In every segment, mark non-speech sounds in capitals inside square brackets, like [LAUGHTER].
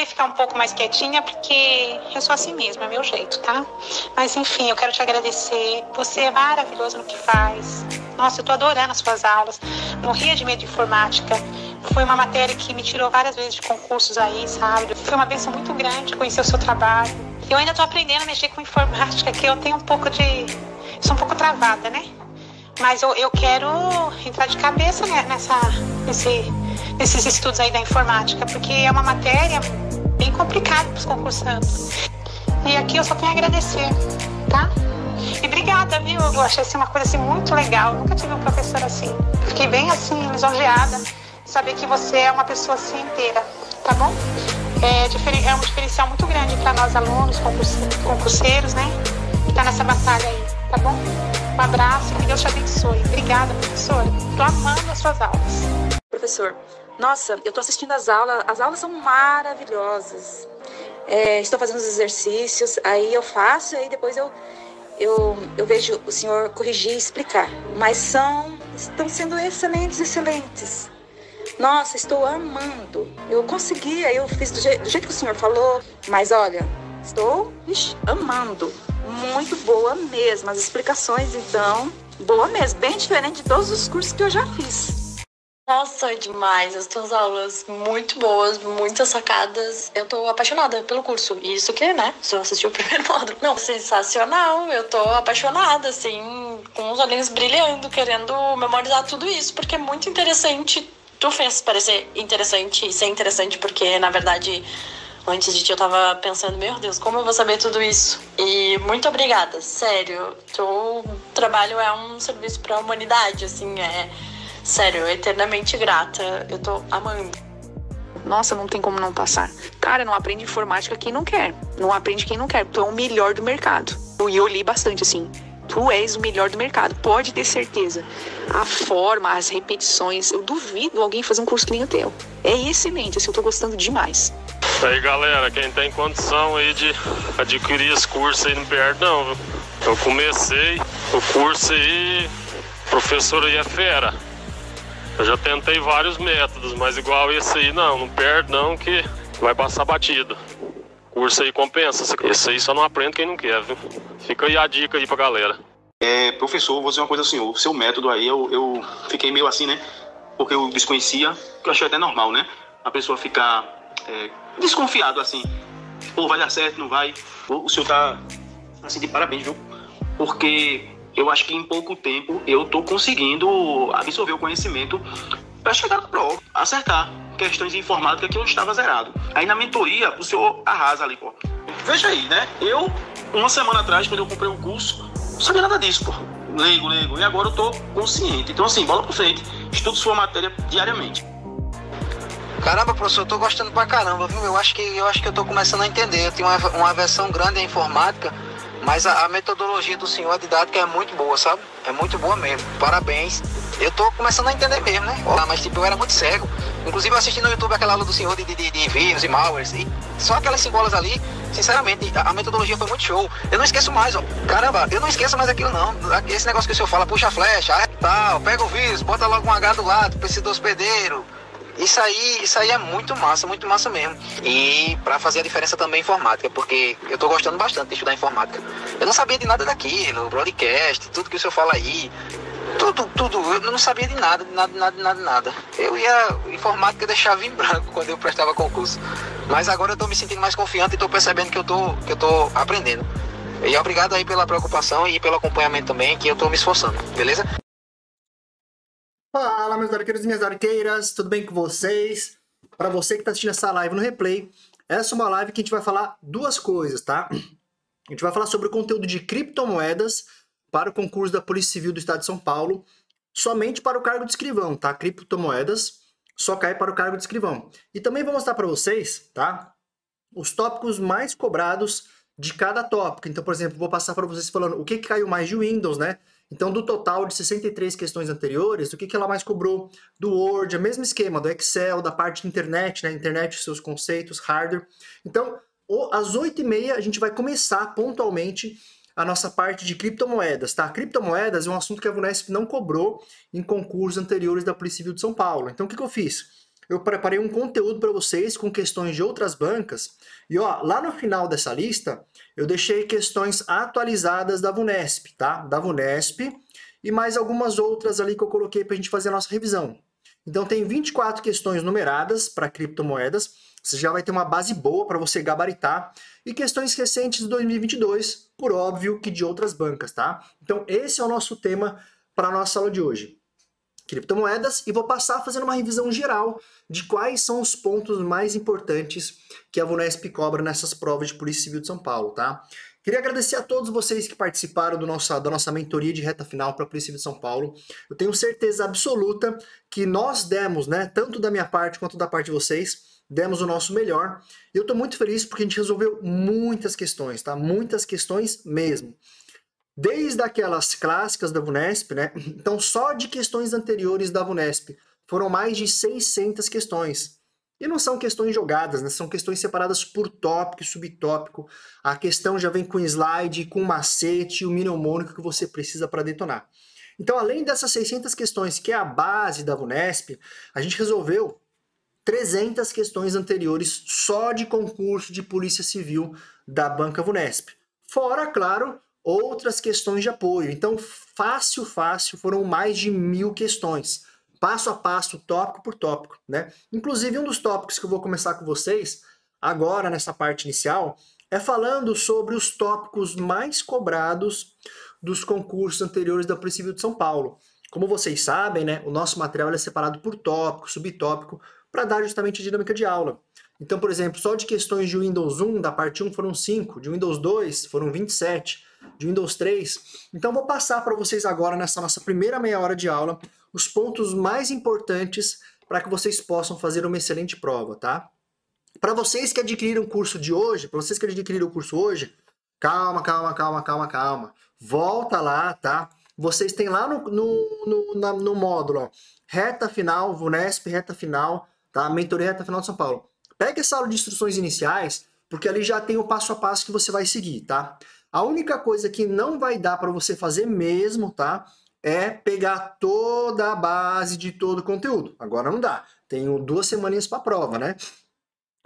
procurei ficar um pouco mais quietinha porque eu sou assim mesmo, é meu jeito, tá? Mas enfim, eu quero te agradecer. Você é maravilhoso no que faz. Nossa, eu tô adorando as suas aulas. Morria de medo de informática. Foi uma matéria que me tirou várias vezes de concursos aí, sabe? Foi uma benção muito grande conhecer o seu trabalho. Eu ainda tô aprendendo a mexer com informática, que eu tenho um pouco de. Sou um pouco travada, né? Mas eu, eu quero entrar de cabeça né, nessa, nesse, nesses estudos aí da informática, porque é uma matéria bem complicado para os concursantes. E aqui eu só tenho a agradecer, tá? E obrigada, viu? Eu achei assim, uma coisa assim, muito legal. Eu nunca tive um professor assim. Fiquei bem assim, lisonjeada, saber que você é uma pessoa assim inteira, tá bom? É, é um diferencial muito grande para nós alunos, concurseiros, né? Que tá nessa batalha aí, tá bom? Um abraço, que Deus te abençoe. Obrigada, professora. Estou amando as suas aulas. Professor, nossa, eu estou assistindo as aulas, as aulas são maravilhosas. É, estou fazendo os exercícios, aí eu faço, aí depois eu, eu, eu vejo o senhor corrigir e explicar. Mas são, estão sendo excelentes, excelentes. Nossa, estou amando. Eu consegui, aí eu fiz do, je, do jeito que o senhor falou, mas olha, estou ixi, amando. Muito boa mesmo. As explicações, então, boa mesmo. Bem diferente de todos os cursos que eu já fiz. Nossa, demais. As tuas aulas muito boas, muitas sacadas. Eu tô apaixonada pelo curso. Isso que, né? Só assisti o [LAUGHS] primeiro módulo. Não, sensacional. Eu tô apaixonada, assim, com os olhinhos brilhando, querendo memorizar tudo isso, porque é muito interessante. Tu fez parecer interessante e ser interessante, porque, na verdade, antes de ti eu tava pensando, meu Deus, como eu vou saber tudo isso? E muito obrigada, sério. Teu trabalho é um serviço para a humanidade, assim, é Sério, eternamente grata. Eu tô amando. Nossa, não tem como não passar. Cara, não aprende informática quem não quer. Não aprende quem não quer. Tu é o melhor do mercado. E eu li bastante assim. Tu és o melhor do mercado, pode ter certeza. A forma, as repetições, eu duvido alguém fazer um curso que nem o teu. É excelente, assim, eu tô gostando demais. E aí, galera, quem tem condição aí de adquirir esse curso aí não perde não, viu? Eu comecei o curso aí, professor aí é fera. Eu já tentei vários métodos, mas igual esse aí não, não perde não que vai passar batido. Curso aí compensa, esse aí só não aprende quem não quer, viu? Fica aí a dica aí pra galera. É, professor, vou dizer uma coisa ao senhor, seu método aí eu, eu fiquei meio assim, né? Porque eu desconhecia, que eu achei até normal, né? A pessoa ficar é, desconfiado assim, pô, vai dar certo, não vai. O senhor tá assim de parabéns, viu? Porque eu acho que em pouco tempo eu tô conseguindo absorver o conhecimento para chegar na prova, acertar questões de informática que eu estava zerado. Aí na mentoria, o senhor arrasa ali, pô. Veja aí, né? Eu, uma semana atrás, quando eu comprei o curso, não sabia nada disso, pô. Leigo, leigo. E agora eu tô consciente. Então, assim, bola pra frente. Estudo sua matéria diariamente. Caramba, professor, eu tô gostando pra caramba, viu? Eu acho que eu, acho que eu tô começando a entender. Eu tenho uma, uma versão grande à informática mas a, a, metodologia do senhor, a didática é muito boa, sabe? É muito boa mesmo. Parabéns. Eu tô começando a entender mesmo, né? Ah, mas tipo, eu era muito cego. Inclusive assistindo no YouTube aquela aula do senhor de, de, de, de vírus e malwares. E só aquelas simbolas ali, sinceramente, a, a, metodologia foi muito show. Eu não esqueço mais, ó. Caramba, eu não esqueço mais aquilo não. Esse negócio que o senhor fala, puxa a flecha, ah, tal, pega o vírus, bota logo um H do lado, precisa do hospedeiro. Isso aí, isso aí é muito massa, muito massa mesmo. E para fazer a diferença também informática, porque eu tô gostando bastante de estudar informática. Eu não sabia de nada daquilo, broadcast, tudo que o senhor fala aí. Tudo, tudo. Eu não sabia de nada, de nada, de nada, de nada, nada. Eu ia informática deixava em branco quando eu prestava concurso. Mas agora eu tô me sentindo mais confiante e tô percebendo que eu tô, que eu tô aprendendo. E obrigado aí pela preocupação e pelo acompanhamento também, que eu tô me esforçando, beleza? Fala, meus arqueiros e minhas arqueiras, tudo bem com vocês? Para você que está assistindo essa live no replay, essa é uma live que a gente vai falar duas coisas, tá? A gente vai falar sobre o conteúdo de criptomoedas para o concurso da Polícia Civil do Estado de São Paulo, somente para o cargo de escrivão, tá? Criptomoedas só cai para o cargo de escrivão. E também vou mostrar para vocês, tá? Os tópicos mais cobrados de cada tópico. Então, por exemplo, vou passar para vocês falando o que, que caiu mais de Windows, né? Então, do total de 63 questões anteriores, o que, que ela mais cobrou? Do Word, o mesmo esquema, do Excel, da parte de internet, né? Internet, seus conceitos, hardware. Então, às 8h30, a gente vai começar pontualmente a nossa parte de criptomoedas, tá? Criptomoedas é um assunto que a Vunesp não cobrou em concursos anteriores da Polícia Civil de São Paulo. Então, o que, que eu fiz? Eu preparei um conteúdo para vocês com questões de outras bancas e ó, lá no final dessa lista, eu deixei questões atualizadas da VUNESP, tá? Da VUNESP e mais algumas outras ali que eu coloquei para a gente fazer a nossa revisão. Então tem 24 questões numeradas para criptomoedas, você já vai ter uma base boa para você gabaritar e questões recentes de 2022, por óbvio que de outras bancas, tá? Então esse é o nosso tema para a nossa aula de hoje criptomoedas e vou passar fazendo uma revisão geral de quais são os pontos mais importantes que a VUNESP cobra nessas provas de Polícia Civil de São Paulo, tá? Queria agradecer a todos vocês que participaram do nossa, da nossa mentoria de reta final para a Polícia Civil de São Paulo. Eu tenho certeza absoluta que nós demos, né, tanto da minha parte quanto da parte de vocês, demos o nosso melhor. E eu estou muito feliz porque a gente resolveu muitas questões, tá? Muitas questões mesmo desde aquelas clássicas da VUNESP, né? Então, só de questões anteriores da VUNESP foram mais de 600 questões. E não são questões jogadas, né? são questões separadas por tópico e subtópico. A questão já vem com slide, com macete e o mnemônico que você precisa para detonar. Então, além dessas 600 questões, que é a base da VUNESP, a gente resolveu 300 questões anteriores só de concurso de Polícia Civil da Banca VUNESP. Fora, claro, outras questões de apoio. Então, fácil, fácil, foram mais de mil questões, passo a passo, tópico por tópico, né? Inclusive, um dos tópicos que eu vou começar com vocês agora, nessa parte inicial, é falando sobre os tópicos mais cobrados dos concursos anteriores da Polícia de São Paulo. Como vocês sabem, né, o nosso material é separado por tópico, subtópico, para dar justamente a dinâmica de aula. Então, por exemplo, só de questões de Windows 1, da parte 1, foram 5, de Windows 2, foram 27, de Windows 3. Então vou passar para vocês agora, nessa nossa primeira meia hora de aula, os pontos mais importantes para que vocês possam fazer uma excelente prova, tá? Para vocês que adquiriram o curso de hoje, para vocês que adquiriram o curso hoje, calma, calma, calma, calma, calma. Volta lá, tá? Vocês têm lá no, no, no, na, no módulo, ó, reta final, VUNESP, reta final, tá? Mentoria reta final de São Paulo. Pega essa aula de instruções iniciais, porque ali já tem o passo a passo que você vai seguir, tá? A única coisa que não vai dar para você fazer mesmo, tá? É pegar toda a base de todo o conteúdo. Agora não dá. Tenho duas semaninhas para prova, né?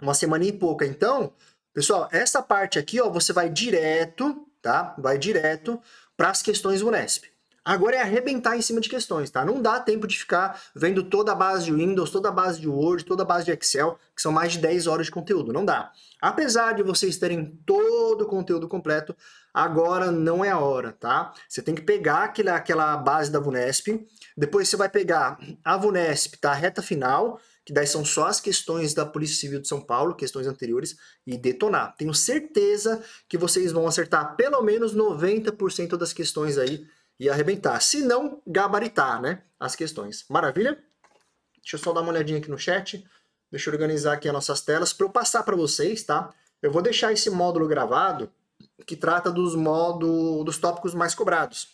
Uma semana e pouca. Então, pessoal, essa parte aqui, ó, você vai direto, tá? Vai direto para as questões do Unesp. Agora é arrebentar em cima de questões, tá? Não dá tempo de ficar vendo toda a base de Windows, toda a base de Word, toda a base de Excel, que são mais de 10 horas de conteúdo, não dá. Apesar de vocês terem todo o conteúdo completo, agora não é a hora, tá? Você tem que pegar aquela, aquela base da VUNESP, depois você vai pegar a VUNESP, tá? A reta final, que daí são só as questões da Polícia Civil de São Paulo, questões anteriores, e detonar. Tenho certeza que vocês vão acertar pelo menos 90% das questões aí e arrebentar. Se não, gabaritar, né? As questões. Maravilha? Deixa eu só dar uma olhadinha aqui no chat. Deixa eu organizar aqui as nossas telas para eu passar para vocês, tá? Eu vou deixar esse módulo gravado que trata dos modo, dos tópicos mais cobrados.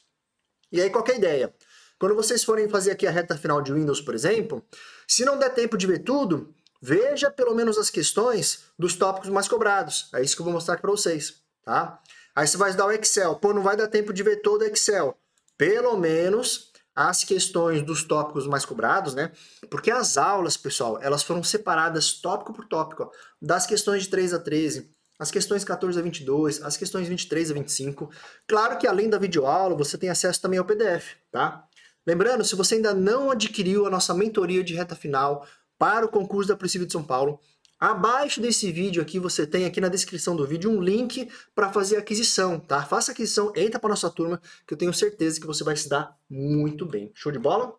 E aí, qual é a ideia? Quando vocês forem fazer aqui a reta final de Windows, por exemplo, se não der tempo de ver tudo, veja pelo menos as questões dos tópicos mais cobrados. É isso que eu vou mostrar aqui para vocês, tá? Aí você vai dar o Excel. Pô, não vai dar tempo de ver todo o Excel pelo menos as questões dos tópicos mais cobrados, né? Porque as aulas, pessoal, elas foram separadas tópico por tópico, ó, das questões de 3 a 13, as questões 14 a 22, as questões 23 a 25. Claro que além da videoaula, você tem acesso também ao PDF, tá? Lembrando, se você ainda não adquiriu a nossa mentoria de reta final para o concurso da Priscila de São Paulo, Abaixo desse vídeo aqui, você tem aqui na descrição do vídeo um link para fazer aquisição, tá? Faça aquisição, entra para nossa turma, que eu tenho certeza que você vai se dar muito bem. Show de bola?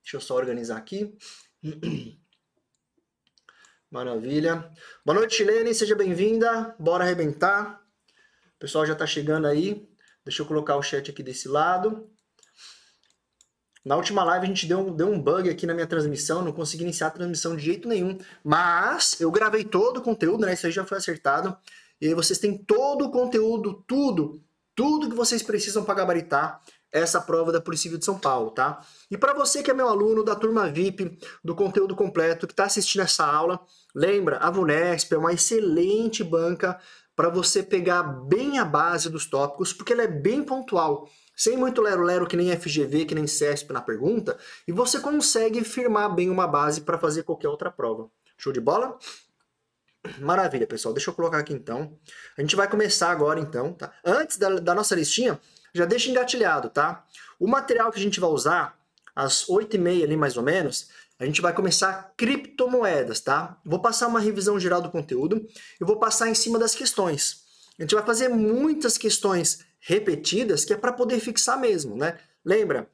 Deixa eu só organizar aqui. [CLEARS THROAT] Maravilha. Boa noite, Chilene, seja bem-vinda. Bora arrebentar. O pessoal já está chegando aí. Deixa eu colocar o chat aqui desse lado. Na última live a gente deu um, deu um bug aqui na minha transmissão, não consegui iniciar a transmissão de jeito nenhum. Mas eu gravei todo o conteúdo, né? Isso aí já foi acertado. E vocês têm todo o conteúdo, tudo, tudo que vocês precisam para gabaritar essa prova da Polícia Civil de São Paulo, tá? E para você que é meu aluno da turma VIP, do conteúdo completo, que está assistindo essa aula, lembra, a Vunesp é uma excelente banca para você pegar bem a base dos tópicos, porque ela é bem pontual sem muito lero-lero que nem FGV, que nem CESP na pergunta, e você consegue firmar bem uma base para fazer qualquer outra prova. Show de bola? Maravilha, pessoal. Deixa eu colocar aqui então. A gente vai começar agora então, tá? Antes da, da nossa listinha, já deixa engatilhado, tá? O material que a gente vai usar, às 8h30 ali mais ou menos, a gente vai começar criptomoedas, tá? Vou passar uma revisão geral do conteúdo e vou passar em cima das questões a gente vai fazer muitas questões repetidas que é para poder fixar mesmo, né? Lembra?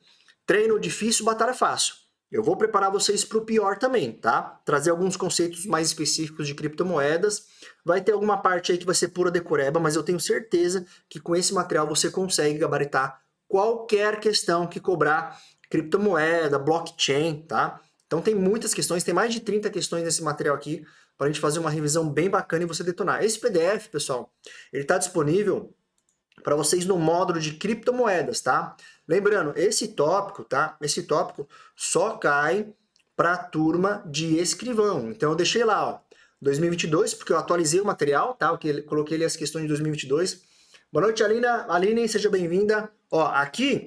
Treino difícil, batalha fácil. Eu vou preparar vocês para o pior também, tá? Trazer alguns conceitos mais específicos de criptomoedas. Vai ter alguma parte aí que vai ser pura decoreba, mas eu tenho certeza que com esse material você consegue gabaritar qualquer questão que cobrar criptomoeda, blockchain, tá? Então tem muitas questões, tem mais de 30 questões nesse material aqui para a gente fazer uma revisão bem bacana e você detonar. Esse PDF, pessoal, ele está disponível para vocês no módulo de criptomoedas, tá? Lembrando, esse tópico, tá? Esse tópico só cai para a turma de escrivão. Então eu deixei lá, ó, 2022, porque eu atualizei o material, tá? Eu coloquei ali as questões de 2022. Boa noite, Alina. Aline, seja bem-vinda. Ó, aqui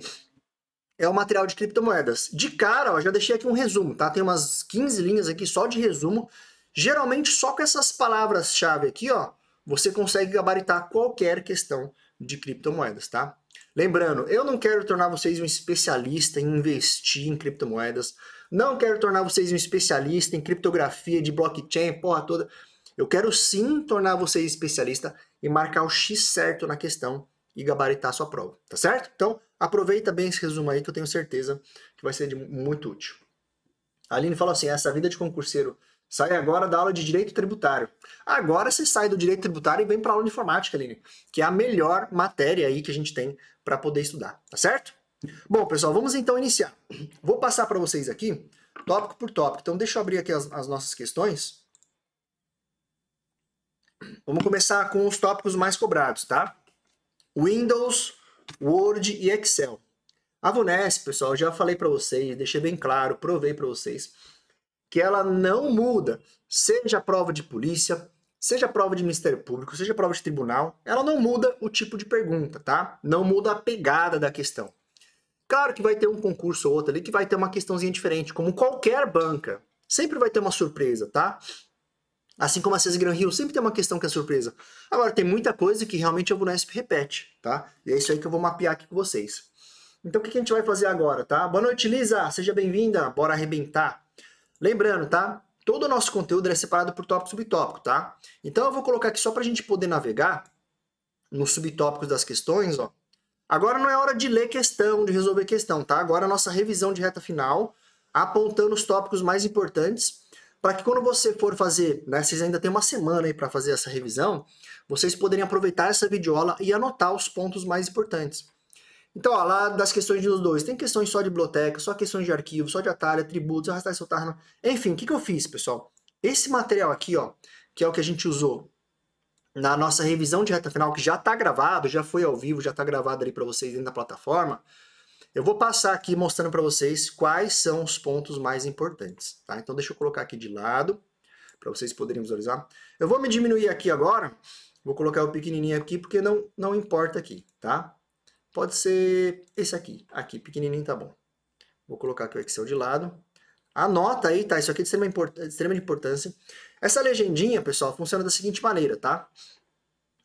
é o material de criptomoedas. De cara, ó, já deixei aqui um resumo, tá? Tem umas 15 linhas aqui só de resumo Geralmente, só com essas palavras-chave aqui, ó, você consegue gabaritar qualquer questão de criptomoedas, tá? Lembrando, eu não quero tornar vocês um especialista em investir em criptomoedas, não quero tornar vocês um especialista em criptografia de blockchain, porra toda. Eu quero sim tornar vocês especialista e marcar o X certo na questão e gabaritar a sua prova, tá certo? Então, aproveita bem esse resumo aí que eu tenho certeza que vai ser muito útil. A Aline fala assim: essa vida de concurseiro Sai agora da aula de direito tributário. Agora você sai do direito tributário e vem para aula de informática, Aline, que é a melhor matéria aí que a gente tem para poder estudar, tá certo? Bom, pessoal, vamos então iniciar. Vou passar para vocês aqui, tópico por tópico. Então, deixa eu abrir aqui as, as nossas questões. Vamos começar com os tópicos mais cobrados, tá? Windows, Word e Excel. A Vunesp, pessoal, já falei para vocês, deixei bem claro, provei para vocês que ela não muda, seja prova de polícia, seja prova de Ministério Público, seja prova de tribunal, ela não muda o tipo de pergunta, tá? Não muda a pegada da questão. Claro que vai ter um concurso ou outro ali que vai ter uma questãozinha diferente, como qualquer banca. Sempre vai ter uma surpresa, tá? Assim como a César Gran Rio, sempre tem uma questão que é surpresa. Agora, tem muita coisa que realmente a Vunesp repete, tá? E é isso aí que eu vou mapear aqui com vocês. Então, o que a gente vai fazer agora, tá? Boa noite, Lisa! Seja bem-vinda! Bora arrebentar! Lembrando, tá? Todo o nosso conteúdo é separado por tópico e subtópico, tá? Então eu vou colocar aqui só para a gente poder navegar nos subtópicos das questões, ó. Agora não é hora de ler questão, de resolver questão, tá? Agora a nossa revisão de reta final, apontando os tópicos mais importantes, para que quando você for fazer, né, vocês ainda tem uma semana aí para fazer essa revisão, vocês poderem aproveitar essa videoaula e anotar os pontos mais importantes. Então, ó, lá das questões dos dois, tem questões só de biblioteca, só questões de arquivo, só de atalho, atributos, arrastar e soltar. Enfim, o que, que eu fiz, pessoal? Esse material aqui, ó, que é o que a gente usou na nossa revisão de reta final, que já está gravado, já foi ao vivo, já está gravado ali para vocês dentro da plataforma, eu vou passar aqui mostrando para vocês quais são os pontos mais importantes. Tá? Então deixa eu colocar aqui de lado, para vocês poderem visualizar. Eu vou me diminuir aqui agora, vou colocar o pequenininho aqui, porque não, não importa aqui, tá? Pode ser esse aqui, aqui, pequenininho tá bom. Vou colocar aqui o Excel de lado. Anota aí, tá? Isso aqui é de extrema, import extrema importância. Essa legendinha, pessoal, funciona da seguinte maneira, tá?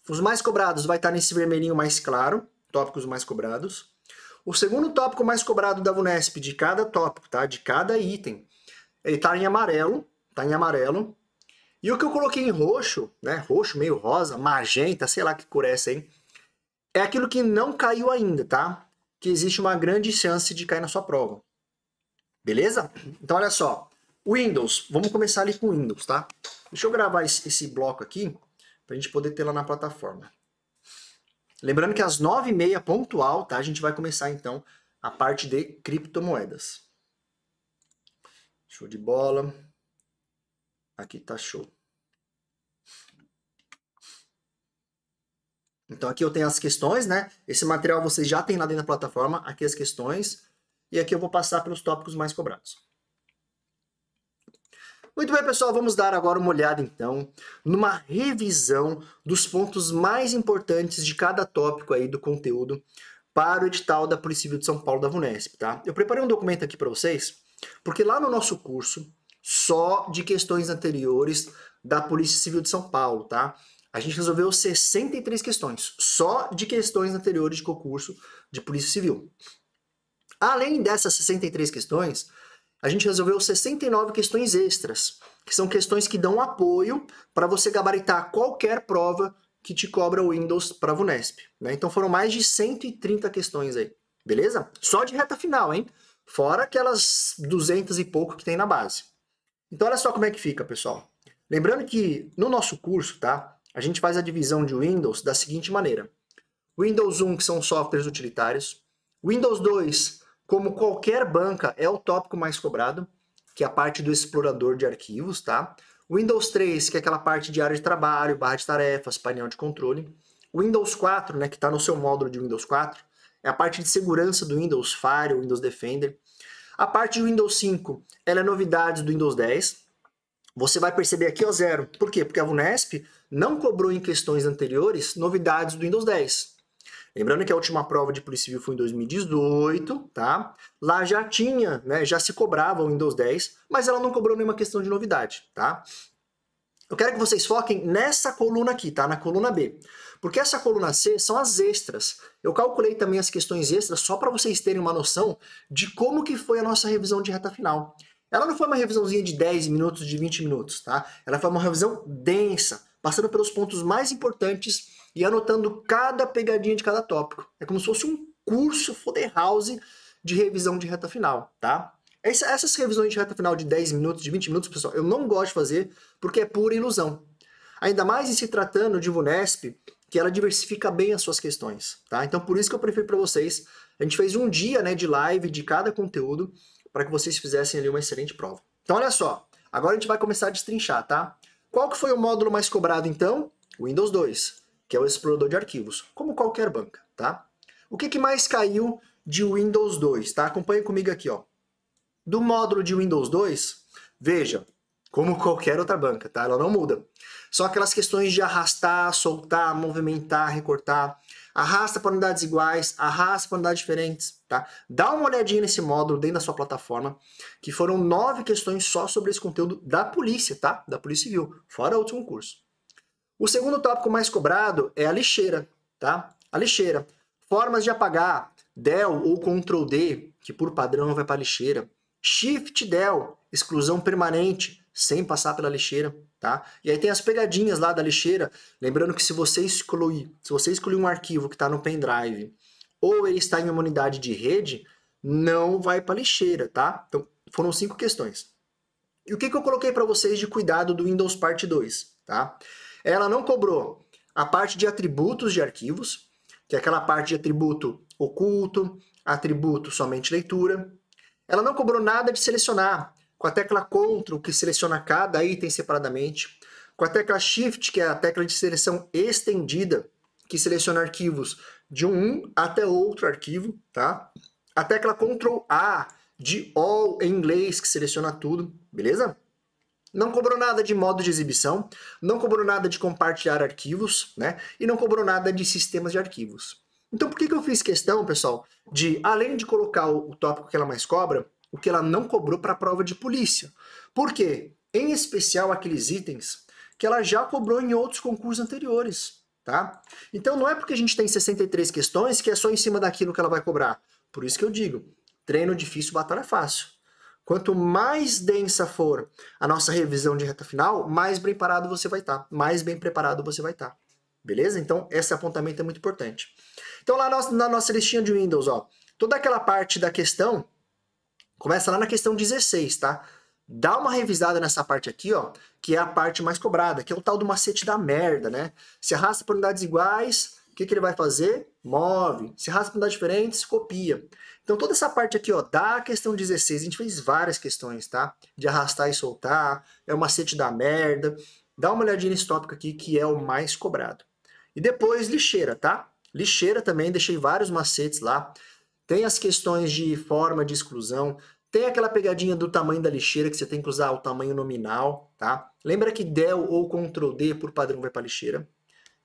Os mais cobrados vai estar nesse vermelhinho mais claro, tópicos mais cobrados. O segundo tópico mais cobrado da VUNESP, de cada tópico, tá? De cada item, ele tá em amarelo, tá em amarelo. E o que eu coloquei em roxo, né? Roxo, meio rosa, magenta, sei lá que cor é essa, hein? é aquilo que não caiu ainda, tá? Que existe uma grande chance de cair na sua prova. Beleza? Então, olha só. Windows. Vamos começar ali com Windows, tá? Deixa eu gravar esse, esse bloco aqui, pra gente poder ter lá na plataforma. Lembrando que às 9h30 pontual, tá? A gente vai começar, então, a parte de criptomoedas. Show de bola. Aqui tá show. Então aqui eu tenho as questões, né? Esse material você já tem lá dentro da plataforma, aqui as questões. E aqui eu vou passar pelos tópicos mais cobrados. Muito bem, pessoal, vamos dar agora uma olhada então numa revisão dos pontos mais importantes de cada tópico aí do conteúdo para o edital da Polícia Civil de São Paulo da VUNESP, tá? Eu preparei um documento aqui para vocês, porque lá no nosso curso, só de questões anteriores da Polícia Civil de São Paulo, tá? A gente resolveu 63 questões, só de questões anteriores de concurso de Polícia Civil. Além dessas 63 questões, a gente resolveu 69 questões extras, que são questões que dão apoio para você gabaritar qualquer prova que te cobra o Windows para a Vunesp. Né? Então foram mais de 130 questões aí, beleza? Só de reta final, hein? Fora aquelas 200 e pouco que tem na base. Então olha só como é que fica, pessoal. Lembrando que no nosso curso, tá? a gente faz a divisão de Windows da seguinte maneira: Windows 1, que são softwares utilitários, Windows 2, como qualquer banca, é o tópico mais cobrado, que é a parte do explorador de arquivos, tá? Windows 3, que é aquela parte de área de trabalho, barra de tarefas, painel de controle. Windows 4, né, que está no seu módulo de Windows 4, é a parte de segurança do Windows Fire, Windows Defender. A parte do Windows 5, ela é novidades do Windows 10, você vai perceber aqui, ó, zero. Por quê? Porque a VUNESP não cobrou em questões anteriores novidades do Windows 10. Lembrando que a última prova de Polícia Civil foi em 2018, tá? Lá já tinha, né, já se cobrava o Windows 10, mas ela não cobrou nenhuma questão de novidade, tá? Eu quero que vocês foquem nessa coluna aqui, tá? Na coluna B. Porque essa coluna C são as extras. Eu calculei também as questões extras só para vocês terem uma noção de como que foi a nossa revisão de reta final. Ela não foi uma revisãozinha de 10 minutos, de 20 minutos, tá? Ela foi uma revisão densa, passando pelos pontos mais importantes e anotando cada pegadinha de cada tópico. É como se fosse um curso Foder House de revisão de reta final, tá? essas revisões de reta final de 10 minutos, de 20 minutos, pessoal, eu não gosto de fazer porque é pura ilusão. Ainda mais em se tratando de Vunesp, que ela diversifica bem as suas questões, tá? Então por isso que eu prefiro para vocês, a gente fez um dia, né, de live de cada conteúdo para que vocês fizessem ali uma excelente prova. Então olha só, agora a gente vai começar a destrinchar, tá? Qual que foi o módulo mais cobrado então? Windows 2, que é o explorador de arquivos, como qualquer banca, tá? O que, que mais caiu de Windows 2, tá? Acompanhe comigo aqui, ó. Do módulo de Windows 2, veja, como qualquer outra banca, tá? Ela não muda. só aquelas questões de arrastar, soltar, movimentar, recortar, arrasta para unidades iguais, arrasta para unidades diferentes, tá? Dá uma olhadinha nesse módulo dentro da sua plataforma, que foram nove questões só sobre esse conteúdo da polícia, tá? Da Polícia Civil, fora outros concursos. O segundo tópico mais cobrado é a lixeira, tá? A lixeira. Formas de apagar del ou Ctrl D, que por padrão vai para lixeira. Shift del, exclusão permanente, sem passar pela lixeira, tá? E aí tem as pegadinhas lá da lixeira, lembrando que se você excluir, se você excluir um arquivo que está no pendrive ou ele está em uma unidade de rede, não vai para lixeira, tá? Então, foram cinco questões. E o que, que eu coloquei para vocês de cuidado do Windows Parte 2, tá? Ela não cobrou a parte de atributos de arquivos, que é aquela parte de atributo oculto, atributo somente leitura. Ela não cobrou nada de selecionar com a tecla CTRL, que seleciona cada item separadamente, com a tecla SHIFT, que é a tecla de seleção estendida, que seleciona arquivos de um até outro arquivo, tá? A tecla CTRL A de All em inglês, que seleciona tudo, beleza? Não cobrou nada de modo de exibição, não cobrou nada de compartilhar arquivos, né? E não cobrou nada de sistemas de arquivos. Então, por que, que eu fiz questão, pessoal, de, além de colocar o tópico que ela mais cobra, o que ela não cobrou para a prova de polícia. Por quê? Em especial aqueles itens que ela já cobrou em outros concursos anteriores, tá? Então não é porque a gente tem 63 questões que é só em cima daquilo que ela vai cobrar. Por isso que eu digo, treino difícil, batalha fácil. Quanto mais densa for a nossa revisão de reta final, mais preparado você vai estar, tá, mais bem preparado você vai estar. Tá. Beleza? Então, esse apontamento é muito importante. Então, lá na nossa listinha de Windows, ó, toda aquela parte da questão Começa lá na questão 16, tá? Dá uma revisada nessa parte aqui, ó, que é a parte mais cobrada, que é o tal do macete da merda, né? Se arrasta por unidades iguais, o que, que ele vai fazer? Move. Se arrasta por unidades diferentes, copia. Então toda essa parte aqui, ó, da questão 16, a gente fez várias questões, tá? De arrastar e soltar, é o macete da merda. Dá uma olhadinha nesse tópico aqui, que é o mais cobrado. E depois lixeira, tá? Lixeira também, deixei vários macetes lá tem as questões de forma de exclusão, tem aquela pegadinha do tamanho da lixeira que você tem que usar o tamanho nominal, tá? Lembra que del ou ctrl D por padrão vai para lixeira.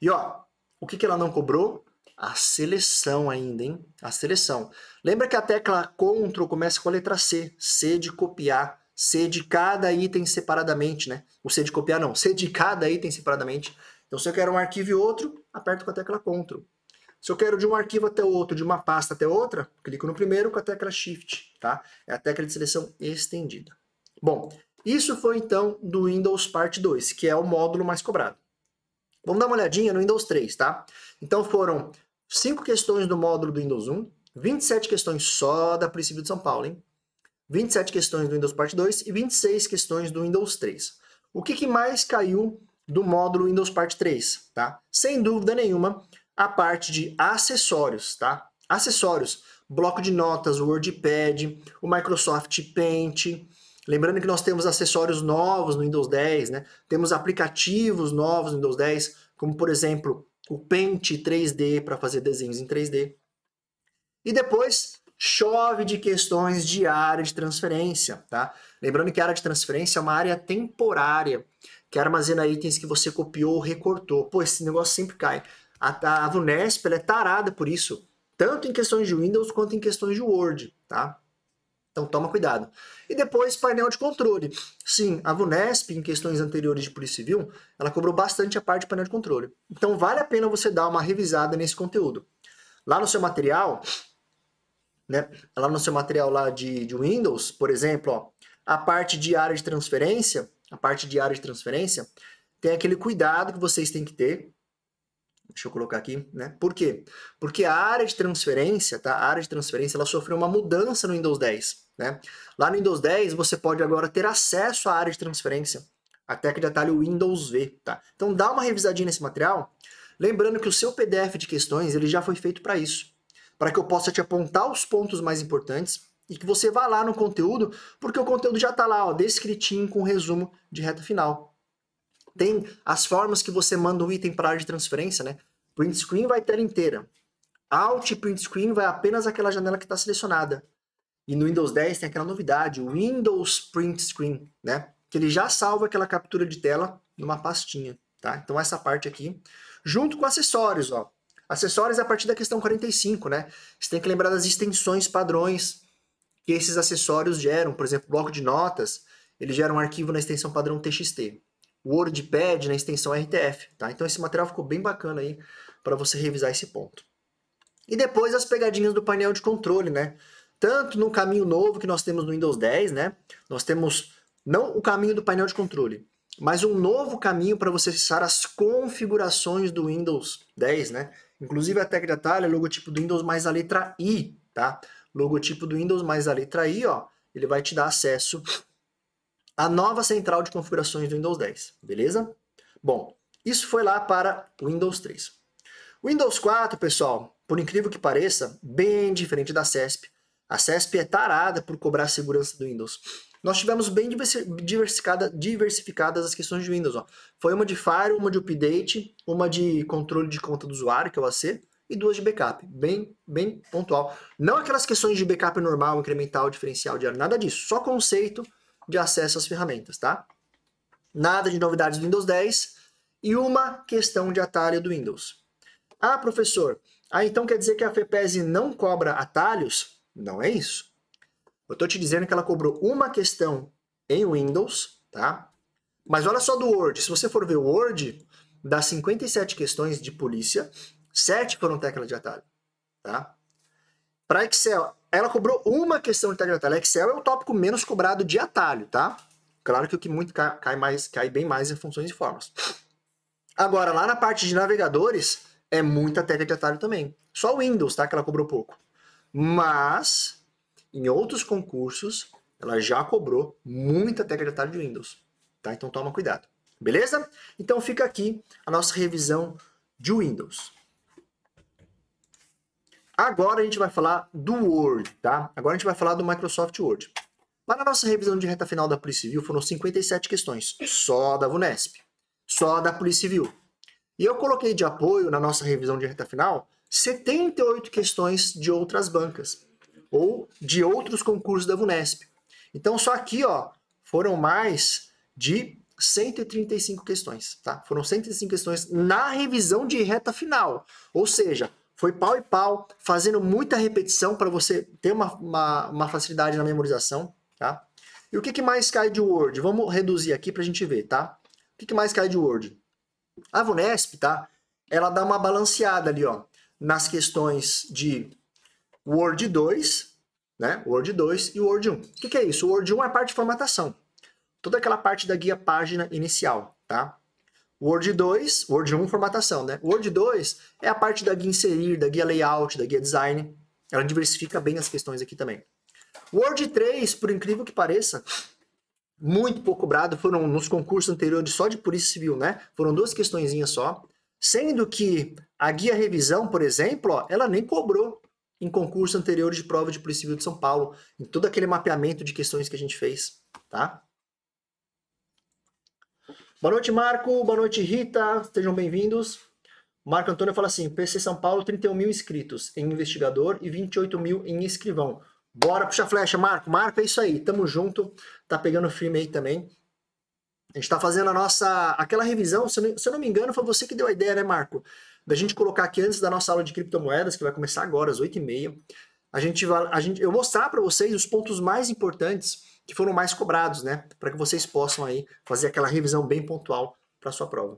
E ó, o que, que ela não cobrou? A seleção ainda, hein? A seleção. Lembra que a tecla ctrl começa com a letra C, C de copiar, C de cada item separadamente, né? O C de copiar não, C de cada item separadamente. Então se eu quero um arquivo e outro, aperto com a tecla ctrl. Se eu quero de um arquivo até outro, de uma pasta até outra, clico no primeiro com a tecla Shift, tá? É a tecla de seleção estendida. Bom, isso foi então do Windows Parte 2, que é o módulo mais cobrado. Vamos dar uma olhadinha no Windows 3, tá? Então foram 5 questões do módulo do Windows 1, 27 questões só da Polícia de São Paulo, hein? 27 questões do Windows Parte 2 e 26 questões do Windows 3. O que, que mais caiu do módulo Windows Parte 3, tá? Sem dúvida nenhuma, a parte de acessórios, tá? Acessórios, bloco de notas, o WordPad, o Microsoft Paint. Lembrando que nós temos acessórios novos no Windows 10, né? Temos aplicativos novos no Windows 10, como por exemplo o Paint 3D para fazer desenhos em 3D. E depois chove de questões de área de transferência, tá? Lembrando que a área de transferência é uma área temporária que armazena itens que você copiou ou recortou. Pô, esse negócio sempre cai. A, a Vunesp é tarada por isso, tanto em questões de Windows quanto em questões de Word, tá? Então toma cuidado. E depois painel de controle. Sim, a Vunesp, em questões anteriores de Polícia Civil, ela cobrou bastante a parte de painel de controle. Então vale a pena você dar uma revisada nesse conteúdo. Lá no seu material, né? Lá no seu material lá de, de Windows, por exemplo, ó, a parte de área de transferência, a parte de área de transferência, tem aquele cuidado que vocês têm que ter Deixa eu colocar aqui, né? Por quê? Porque a área de transferência, tá? A área de transferência, ela sofreu uma mudança no Windows 10, né? Lá no Windows 10, você pode agora ter acesso à área de transferência, até que de tá atalho Windows V, tá? Então dá uma revisadinha nesse material, lembrando que o seu PDF de questões, ele já foi feito para isso, para que eu possa te apontar os pontos mais importantes e que você vá lá no conteúdo, porque o conteúdo já está lá, ó, descritinho com resumo de reta final, tem as formas que você manda o um item para a área de transferência, né? Print screen vai tela inteira. Alt print screen vai apenas aquela janela que está selecionada. E no Windows 10 tem aquela novidade, o Windows Print Screen, né? Que ele já salva aquela captura de tela numa pastinha, tá? Então essa parte aqui, junto com acessórios, ó. Acessórios é a partir da questão 45, né? Você tem que lembrar das extensões padrões que esses acessórios geram, por exemplo, bloco de notas, ele gera um arquivo na extensão padrão TXT. WordPad na extensão RTF, tá? Então esse material ficou bem bacana aí para você revisar esse ponto. E depois as pegadinhas do painel de controle, né? Tanto no caminho novo que nós temos no Windows 10, né? Nós temos não o caminho do painel de controle, mas um novo caminho para você acessar as configurações do Windows 10, né? Inclusive a tecla de atalho é logotipo do Windows mais a letra I, tá? Logotipo do Windows mais a letra I, ó, ele vai te dar acesso a nova central de configurações do Windows 10, beleza? Bom, isso foi lá para o Windows 3. Windows 4, pessoal, por incrível que pareça, bem diferente da CESP. A CESP é tarada por cobrar a segurança do Windows. Nós tivemos bem diversificada, diversificadas as questões de Windows. Ó. Foi uma de firewall, uma de update, uma de controle de conta do usuário, que é o AC, e duas de backup, bem, bem pontual. Não aquelas questões de backup normal, incremental, diferencial, diário, nada disso. Só conceito de acesso às ferramentas, tá? Nada de novidades do Windows 10 e uma questão de atalho do Windows. Ah, professor, ah, então quer dizer que a FEPES não cobra atalhos? Não é isso. Eu estou te dizendo que ela cobrou uma questão em Windows, tá? Mas olha só do Word. Se você for ver o Word, das 57 questões de polícia, 7 foram tecla de atalho, tá? Para Excel, ela cobrou uma questão de tarde atalho. Excel é o tópico menos cobrado de atalho, tá? Claro que o que muito cai, cai, mais, cai bem mais é funções e formas. Agora, lá na parte de navegadores, é muita técnica de atalho também. Só o Windows, tá? Que ela cobrou pouco. Mas, em outros concursos, ela já cobrou muita técnica de atalho de Windows. Tá? Então toma cuidado. Beleza? Então fica aqui a nossa revisão de Windows. Agora a gente vai falar do Word, tá? Agora a gente vai falar do Microsoft Word. Para a nossa revisão de reta final da Polícia Civil foram 57 questões, só da VUNESP, só da Polícia Civil. E eu coloquei de apoio na nossa revisão de reta final 78 questões de outras bancas ou de outros concursos da VUNESP. Então só aqui, ó, foram mais de 135 questões, tá? Foram 105 questões na revisão de reta final. Ou seja, foi pau e pau, fazendo muita repetição para você ter uma, uma, uma, facilidade na memorização, tá? E o que, que mais cai de Word? Vamos reduzir aqui para a gente ver, tá? O que, que mais cai de Word? A Vunesp, tá? Ela dá uma balanceada ali, ó, nas questões de Word 2, né? Word 2 e Word 1. O que, que é isso? O Word 1 é a parte de formatação. Toda aquela parte da guia página inicial, tá? Word 2, Word 1, formatação, né? Word 2 é a parte da guia inserir, da guia layout, da guia design. Ela diversifica bem as questões aqui também. Word 3, por incrível que pareça, muito pouco cobrado, foram nos concursos anteriores só de Polícia Civil, né? Foram duas questõezinhas só. Sendo que a guia revisão, por exemplo, ó, ela nem cobrou em concurso anterior de prova de Polícia Civil de São Paulo, em todo aquele mapeamento de questões que a gente fez, tá? Boa noite, Marco. Boa noite, Rita. Sejam bem-vindos. Marco Antônio fala assim: PC São Paulo, 31 mil inscritos em investigador e 28 mil em escrivão. Bora puxar flecha, Marco. Marco, é isso aí. Tamo junto. Tá pegando firme aí também. A gente tá fazendo a nossa. aquela revisão, se eu, não, se eu não me engano, foi você que deu a ideia, né, Marco? Da gente colocar aqui antes da nossa aula de criptomoedas, que vai começar agora, às 8h30. A gente vai. A gente, eu mostrar para vocês os pontos mais importantes que foram mais cobrados, né? Para que vocês possam aí fazer aquela revisão bem pontual para sua prova.